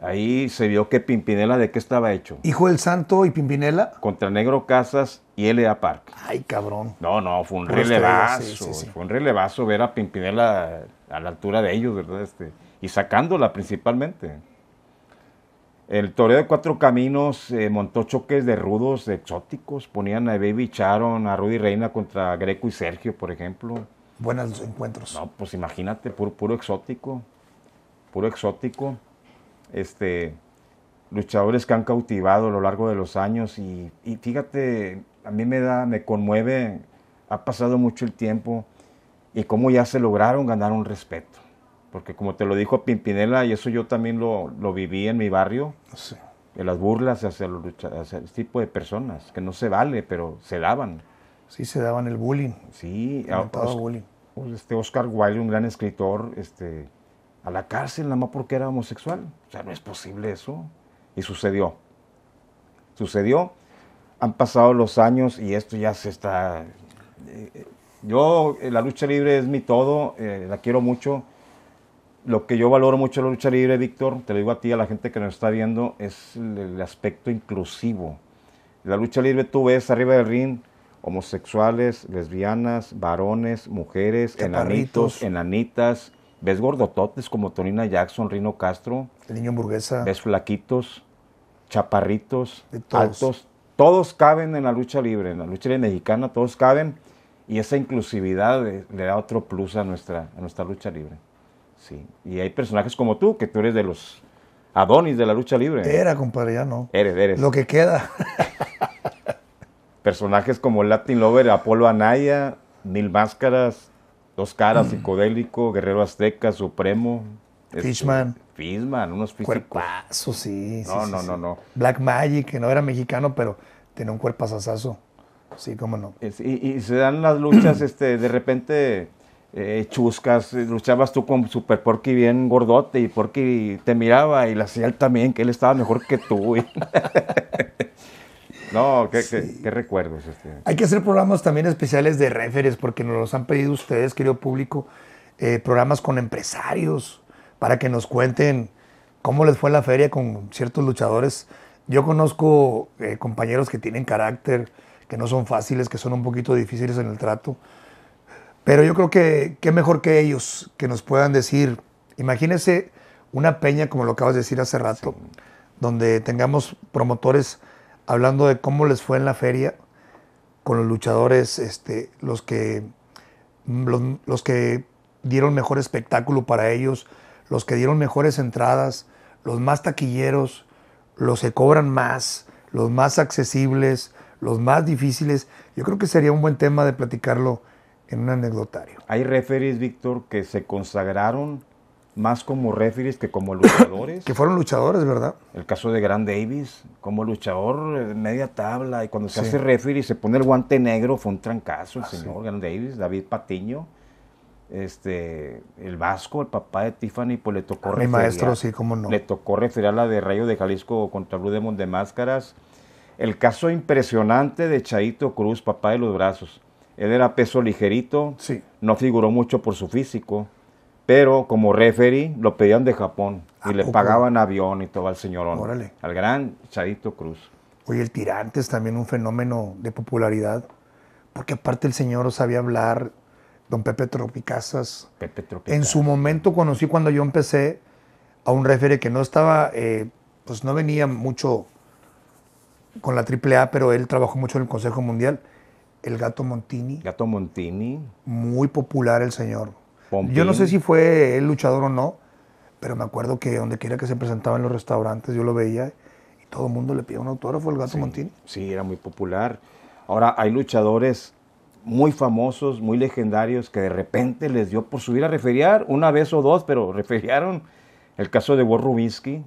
Speaker 2: Ahí se vio que Pimpinela de qué estaba hecho. Hijo del Santo y Pimpinela. Contra Negro Casas y L.A. Park. Ay, cabrón. No, no, fue un relevazo. Fue un relevazo ver a Pimpinela a la altura de ellos, ¿verdad? Este, y sacándola principalmente. El toreo de cuatro caminos eh, montó choques de rudos exóticos. Ponían a Baby Charon, a Rudy Reina contra Greco y Sergio, por ejemplo.
Speaker 1: Buenos encuentros.
Speaker 2: No, pues imagínate, puro exótico. Puro exótico este, luchadores que han cautivado a lo largo de los años y, y, fíjate, a mí me da, me conmueve, ha pasado mucho el tiempo y cómo ya se lograron ganar un respeto. Porque como te lo dijo Pimpinela, y eso yo también lo, lo viví en mi barrio, las burlas hacia, los hacia este tipo de personas, que no se vale, pero se daban.
Speaker 1: Sí, se daban el bullying.
Speaker 2: Sí, Este Oscar Wilde, un gran escritor, este, a la cárcel nada más porque era homosexual. O sea, no es posible eso. Y sucedió. Sucedió. Han pasado los años y esto ya se está... Eh, yo, eh, la lucha libre es mi todo, eh, la quiero mucho. Lo que yo valoro mucho la lucha libre, Víctor, te lo digo a ti, a la gente que nos está viendo, es el aspecto inclusivo. La lucha libre tú ves arriba del ring homosexuales, lesbianas, varones, mujeres, enanitos, enanitas, ves gordototes como Tonina Jackson, Rino Castro.
Speaker 1: El niño hamburguesa.
Speaker 2: Ves flaquitos, chaparritos, todos. altos. Todos caben en la lucha libre, en la lucha mexicana, todos caben. Y esa inclusividad le, da otro plus a nuestra, a nuestra lucha libre. Sí. Y hay personajes como tú, que tú eres de los Adonis de la lucha libre.
Speaker 1: Era, compadre, ya no.
Speaker 2: Eres, eres. Lo que queda. Personajes como Latin Lover, Apolo Anaya, Mil Máscaras, Dos Caras, mm. Psicodélico, Guerrero Azteca, Supremo. Este, Fishman. Fishman, unos físicos.
Speaker 1: Cuerpazo, sí. no, no, no, no. Black Magic, que no era mexicano, pero tenía un cuerpazazazo. Sí, cómo no.
Speaker 2: Y, se dan las luchas, este, de repente... Eh, chuscas, luchabas tú con Super Porky bien gordote y Porky te miraba y la hacía él también, que él estaba mejor que tú. No, qué, recuerdos. Este. Hay que
Speaker 1: hacer programas también especiales de referes, porque nos los han pedido ustedes, querido público, eh, programas con empresarios, para que nos cuenten cómo les fue la feria con ciertos luchadores. Yo conozco eh, compañeros que tienen carácter, que no son fáciles, que son un poquito difíciles en el trato. Pero yo creo que qué mejor que ellos que nos puedan decir, imagínense una peña como lo acabas de decir hace rato, donde tengamos promotores hablando de cómo les fue en la feria con los luchadores, este, los que los, que dieron mejor espectáculo para ellos, los que dieron mejores entradas, los más taquilleros, los que cobran más, los más accesibles, los más difíciles. Yo creo que sería un buen tema de platicarlo en un anecdotario.
Speaker 2: Hay referees, Víctor, que se consagraron más como referees que como luchadores. que fueron luchadores, ¿verdad? El caso de Gran Davis, como luchador, eh, media tabla, y cuando se hace referee y se pone el guante negro, fue un trancazo el ah, señor Gran Davis, David Patiño, este, el Vasco, el papá de Tiffany, pues le tocó referir. Ah, mi maestro, sí, cómo no. Le tocó referir a la de Rayo de Jalisco contra Blue Demon de Máscaras. El caso impresionante de Chaito Cruz, papá de los brazos. Él era peso ligerito, sí. no figuró mucho por su físico pero como referee lo pedían de Japón y le pagaban avión y todo al señorón. Órale. Al gran Charito Cruz.
Speaker 1: Oye, el tirante es también un fenómeno de popularidad, porque aparte el señor sabía hablar, don Pepe Tropicazas. Pepe Tropicazas. En su momento conocí cuando yo empecé a un referee que no estaba, eh, pues no venía mucho con la AAA, pero él trabajó mucho en el Consejo Mundial. El gato Montini. Gato Montini. Muy popular el señor. Yo no sé si fue el luchador o no, pero me acuerdo que donde quiera que se presentaba en los restaurantes yo lo veía y todo el mundo le pidió un autógrafo al Gato sí, Montini.
Speaker 2: Sí, era muy popular. Ahora hay luchadores muy famosos, muy legendarios, que de repente les dio por subir a referiar, una vez o dos, pero referiaron. El caso de Rubinsky,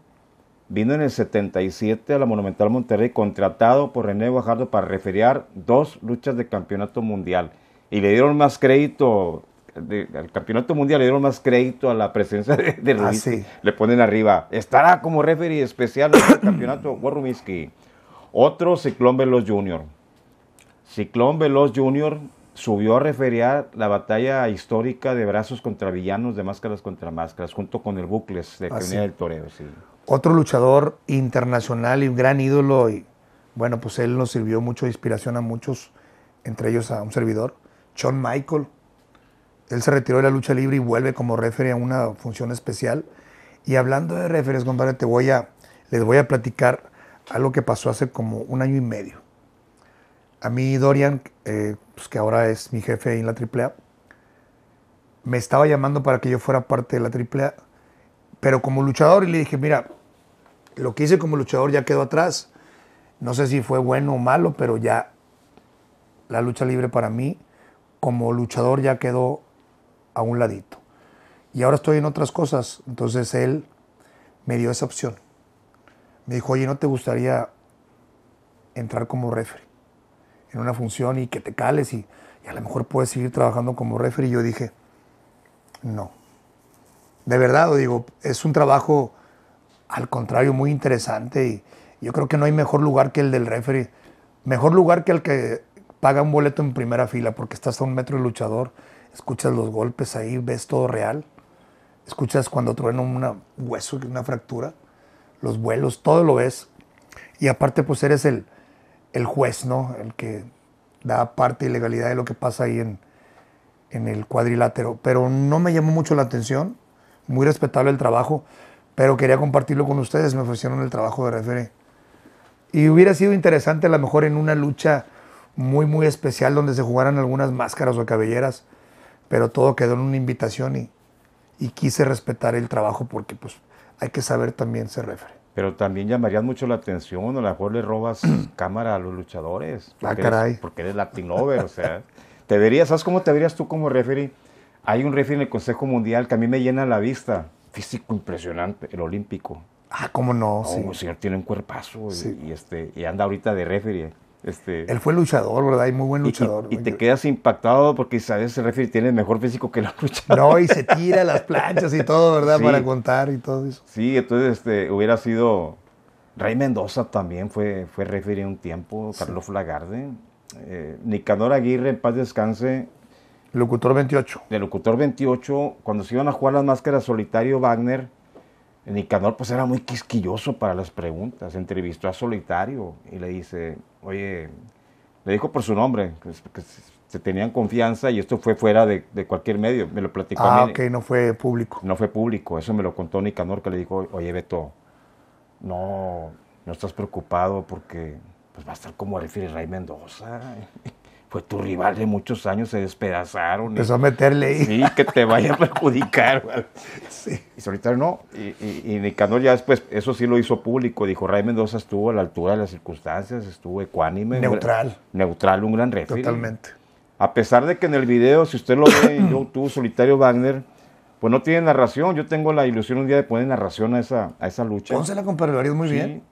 Speaker 2: vino en el 77 a la Monumental Monterrey, contratado por René Guajardo para referiar dos luchas de campeonato mundial. Y le dieron más crédito al campeonato mundial le dieron más crédito a la presencia de, ah, Ruiz. Le ponen arriba. Estará como referee especial en el campeonato Warrumiski. Otro Ciclón Veloz Jr. Ciclón Veloz Jr. subió a referiar la batalla histórica de brazos contra villanos, de máscaras contra máscaras, junto con el Bucles de ah, Toreo.
Speaker 1: Otro luchador internacional y un gran ídolo. Y bueno, pues él nos sirvió mucho de inspiración a muchos, entre ellos a un servidor, John Michael. Él se retiró de la lucha libre y vuelve como referee a una función especial. Y hablando de referees, compadre, te voy a, les voy a platicar algo que pasó hace como un año y medio. A mí Dorian, eh, pues, que ahora es mi jefe en la AAA, me estaba llamando para que yo fuera parte de la AAA, pero como luchador y le dije, mira, lo que hice como luchador ya quedó atrás. No sé si fue bueno o malo, pero ya la lucha libre para mí como luchador ya quedó a un ladito. Y ahora estoy en otras cosas, entonces él me dio esa opción. Me dijo, oye, ¿no te gustaría entrar como referee en una función y que te cales y, a lo mejor puedes seguir trabajando como referee? Y yo dije, no. De verdad, digo, es un trabajo al contrario muy interesante y yo creo que no hay mejor lugar que el del referee. mejor lugar que el que paga un boleto en primera fila porque estás a un metro de luchador escuchas los golpes ahí, ves todo real, escuchas cuando truena un hueso, una fractura, los vuelos, todo lo ves. Y aparte pues eres el, juez, ¿no? El que da parte y legalidad de lo que pasa ahí en, en el cuadrilátero. Pero no me llamó mucho la atención, muy respetable el trabajo, pero quería compartirlo con ustedes, me ofrecieron el trabajo de referee. Y hubiera sido interesante a lo mejor en una lucha muy, muy especial donde se jugaran algunas máscaras o cabelleras pero todo quedó en una invitación y, y quise respetar el trabajo porque pues hay que saber también ser referee.
Speaker 2: Pero también llamarías mucho la atención, a lo mejor le robas cámara a los luchadores. Porque caray. Eres, porque eres latinover, o sea. Te verías, ¿sabes cómo te verías tú como referee? Hay un referee en el Consejo Mundial que a mí me llena la vista. Físico impresionante, el olímpico. Ah, cómo no. sí. El señor tiene un cuerpazo y, y, este, y anda ahorita de referee. Este, Él fue
Speaker 1: luchador, ¿verdad? Y muy buen luchador.
Speaker 2: Y, te quedas impactado porque sabes, se refiere, tiene mejor físico que el lucha. No, y se
Speaker 1: tira las planchas y todo, ¿verdad? Para contar y todo eso.
Speaker 2: Sí, entonces este, hubiera sido. Rey Mendoza también fue, fue referee un tiempo, Carlos Lagarde. Eh, Nicanor Aguirre, en paz descanse.
Speaker 1: Locutor 28.
Speaker 2: De Locutor 28, cuando se iban a jugar las máscaras solitario Wagner Nicanor pues era muy quisquilloso para las preguntas, entrevistó a Solitario y le dice, oye, le dijo por su nombre, que, se tenían confianza y esto fue fuera de, cualquier medio, me lo platicó. Ah, a mí. ok, no fue público. No fue público, eso me lo contó Nicanor que le dijo, oye Beto, no, no estás preocupado porque pues va a estar como refiere Rey Mendoza pues tu rival de muchos años se despedazaron. Empezó a meterle ahí. Sí, que te vaya a perjudicar. Sí. Y Solitario no. Y, y, y, Nicanor ya después, eso sí lo hizo público. Dijo, Ray Mendoza estuvo a la altura de las circunstancias, estuvo ecuánime. Neutral. neutral, un gran referee. Totalmente. A pesar de que en el video, si usted lo ve yo, YouTube, Solitario Wagner, pues no tiene narración. Yo tengo la ilusión un día de poner narración a esa, a esa lucha. la
Speaker 1: con muy bien.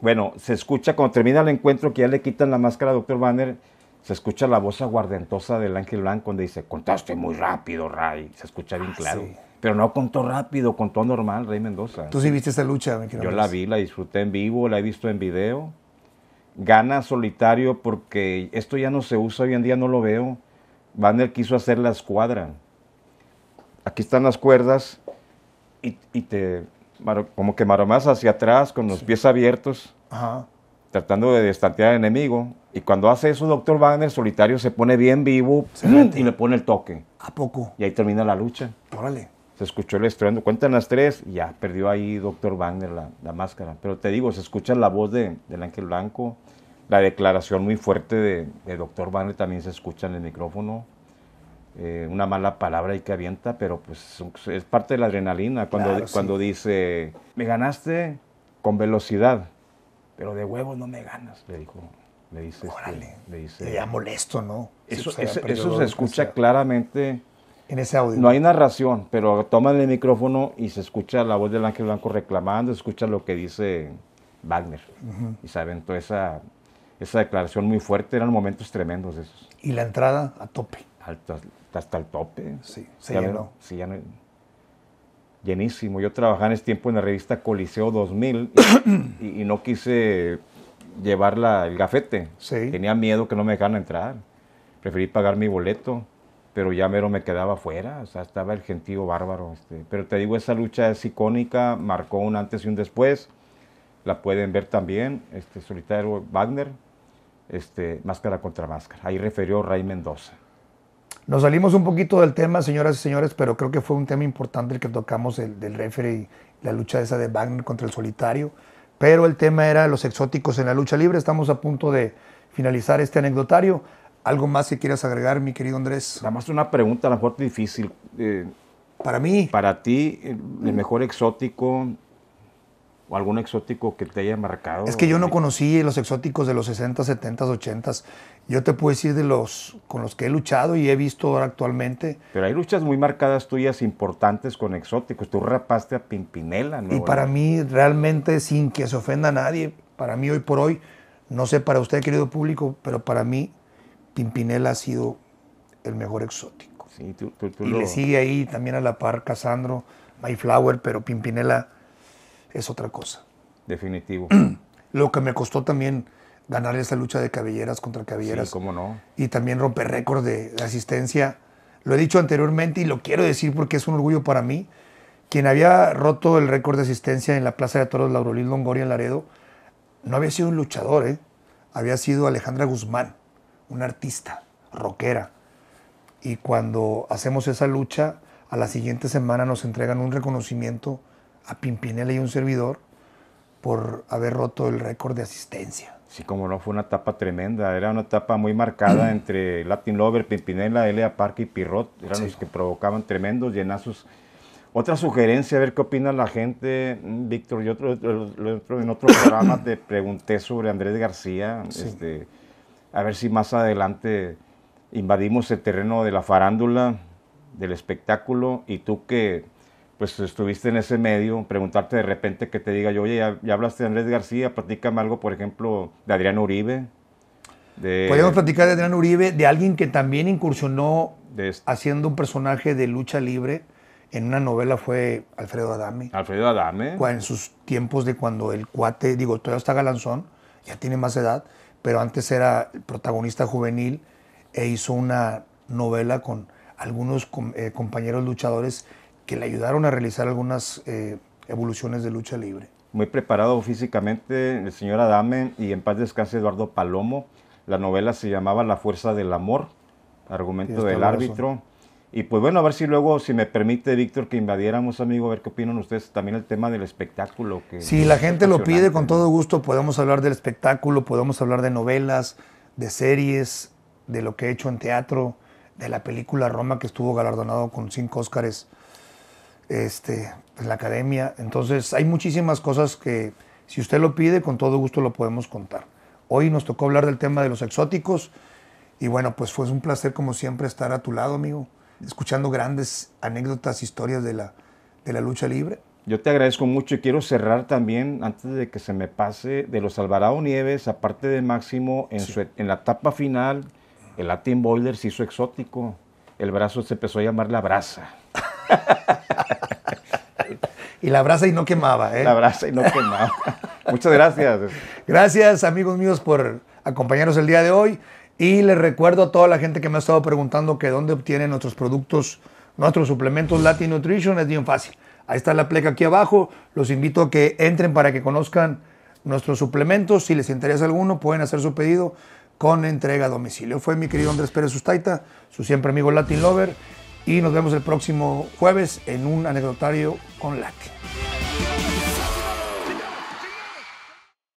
Speaker 2: Bueno, se escucha cuando termina el encuentro que ya le quitan la máscara a Doctor Wagner se escucha la voz aguardentosa del ángel blanco donde dice, contaste muy rápido, Ray. Se escucha bien ah, claro. Pero no contó rápido, contó normal, Rey Mendoza.
Speaker 1: Tú sí viste esa lucha, Yo la
Speaker 2: vi, la disfruté en vivo, la he visto en video. Gana solitario porque esto ya no se usa, hoy en día no lo veo. Banner quiso hacer la escuadra. Aquí están las cuerdas y, y te como que más hacia atrás con los pies abiertos. Ajá tratando de destantear al enemigo. Y cuando hace eso, Doctor Wagner solitario se pone bien vivo y le pone el toque. ¿A poco? Y ahí termina la lucha. Órale. Se escuchó el estruendo. Cuentan las tres y ya perdió ahí Doctor Wagner la, máscara. Pero te digo, se escucha la voz de, del Ángel Blanco. La declaración muy fuerte de, Doctor Wagner también se escucha en el micrófono. Eh, una mala palabra ahí que avienta, pero pues es parte de la adrenalina. Cuando, cuando dice, me ganaste con velocidad pero de huevos no me ganas, le dijo. Le dice, este, Órale, le dice. Ya molesto, ¿no? Eso, pues, eso, se escucha claramente.
Speaker 1: En ese audio. No hay narración,
Speaker 2: pero toman el micrófono y se escucha la voz del ángel blanco reclamando, se escucha lo que dice Wagner. Y se aventó esa, esa declaración muy fuerte, eran momentos tremendos esos. Y la entrada a tope. Hasta, hasta el tope. Sí, se llenó. sí, ya no, llenísimo. Yo trabajaba en ese tiempo en la revista Coliseo 2000 y, no quise llevar el gafete. Tenía miedo que no me dejaran entrar. Preferí pagar mi boleto, pero ya mero me quedaba afuera. O sea, estaba el gentío bárbaro. Este. Pero te digo, esa lucha es icónica, marcó un antes y un después. La pueden ver también, este, Solitario Wagner, este, Máscara contra Máscara. Ahí refirió Ray Mendoza.
Speaker 1: Nos salimos un poquito del tema, señoras y señores, pero creo que fue un tema importante el que tocamos el, del referee, la lucha esa de Wagner contra el solitario. Pero el tema era los exóticos en la lucha libre. Estamos a punto de finalizar este anecdotario. ¿Algo más que quieras agregar, mi querido Andrés? Nada más una pregunta, la lo difícil. Eh, para mí. Para ti, el mejor
Speaker 2: exótico o algún exótico que te haya marcado. Es que yo no
Speaker 1: conocí los exóticos de los 60, 70, 80. Yo te puedo decir de los con los que he luchado y he visto ahora actualmente.
Speaker 2: Pero hay luchas muy marcadas tuyas importantes con exóticos. Tú rapaste a Pimpinela. ¿no? Y para
Speaker 1: mí, realmente, sin que se ofenda a nadie, para mí hoy por hoy, no sé para usted, querido público, pero para mí, Pimpinela ha sido el mejor exótico.
Speaker 2: Sí, tú, tú, y le sigue
Speaker 1: ahí también a la par Casandro, My Flower pero Pimpinela es otra cosa.
Speaker 2: Definitivo.
Speaker 1: lo que me costó también ganar esa lucha de cabelleras contra cabelleras. Sí, cómo no. Y también romper récord de, asistencia. Lo he dicho anteriormente y lo quiero decir porque es un orgullo para mí. Quien había roto el récord de asistencia en la Plaza de Toros Laurelín Longoria en Laredo no había sido un luchador, ¿eh? había sido Alejandra Guzmán, una artista, rockera. Y cuando hacemos esa lucha, a la siguiente semana nos entregan un reconocimiento a Pimpinela y un servidor por haber roto el récord de asistencia. Sí,
Speaker 2: como no, fue una etapa tremenda. Era una etapa muy marcada entre Latin Lover, Pimpinela, Elia Parque y Pirrot. Eran los que provocaban tremendos llenazos. Otra sugerencia, a ver qué opina la gente, mm, Víctor. Yo otro, en otro programa te pregunté sobre Andrés García. Este, a ver si más adelante invadimos el terreno de la farándula, del espectáculo, y tú que pues estuviste en ese medio, preguntarte de repente que te diga yo, oye, ya, hablaste de Andrés García, platícame algo, por ejemplo, de Adrián Uribe. Podríamos platicar
Speaker 1: de Adrián Uribe, de alguien que también incursionó este. haciendo un personaje de lucha libre. En una novela fue Alfredo Adame. Alfredo
Speaker 2: Adame. En
Speaker 1: sus tiempos de cuando el cuate, digo, todavía está galanzón, ya tiene más edad, pero antes era protagonista juvenil e hizo una novela con algunos eh, compañeros luchadores que le ayudaron a realizar algunas eh, evoluciones de lucha libre.
Speaker 2: Muy preparado físicamente el señor Adamen y en paz descanse Eduardo Palomo. La novela se llamaba La Fuerza del Amor, argumento del árbitro. Y pues bueno, a ver si luego, si me permite, Víctor, que invadiéramos, amigo, a ver qué opinan ustedes también el tema del espectáculo. Que si la gente lo pide,
Speaker 1: con todo gusto podemos hablar del espectáculo, podemos hablar de novelas, de series, de lo que he hecho en teatro, de la película Roma que estuvo galardonado con cinco Óscares este, en la academia. Entonces hay muchísimas cosas que si usted lo pide, con todo gusto lo podemos contar. Hoy nos tocó hablar del tema de los exóticos y bueno, pues fue un placer como siempre estar a tu lado, amigo, escuchando grandes anécdotas, historias de la, de la lucha libre.
Speaker 2: Yo te agradezco mucho y quiero cerrar también, antes de que se me pase, de los Alvarado Nieves, aparte de Máximo, en, en la etapa final, el Latin Boiler se hizo exótico.
Speaker 1: El brazo se empezó a llamar la brasa. y la brasa y no quemaba. ¿eh? La brasa y no quemaba. Muchas gracias. Gracias, amigos míos, por acompañarnos el día de hoy. Y les recuerdo a toda la gente que me ha estado preguntando que dónde obtienen nuestros productos, nuestros suplementos Latin Nutrition. Es bien fácil. Ahí está la pleca aquí abajo. Los invito a que entren para que conozcan nuestros suplementos. Si les interesa alguno, pueden hacer su pedido con entrega a domicilio. Fue mi querido Andrés Pérez Sustaita, su siempre amigo Latin Lover y nos vemos el próximo jueves en un anecdotario con LAC.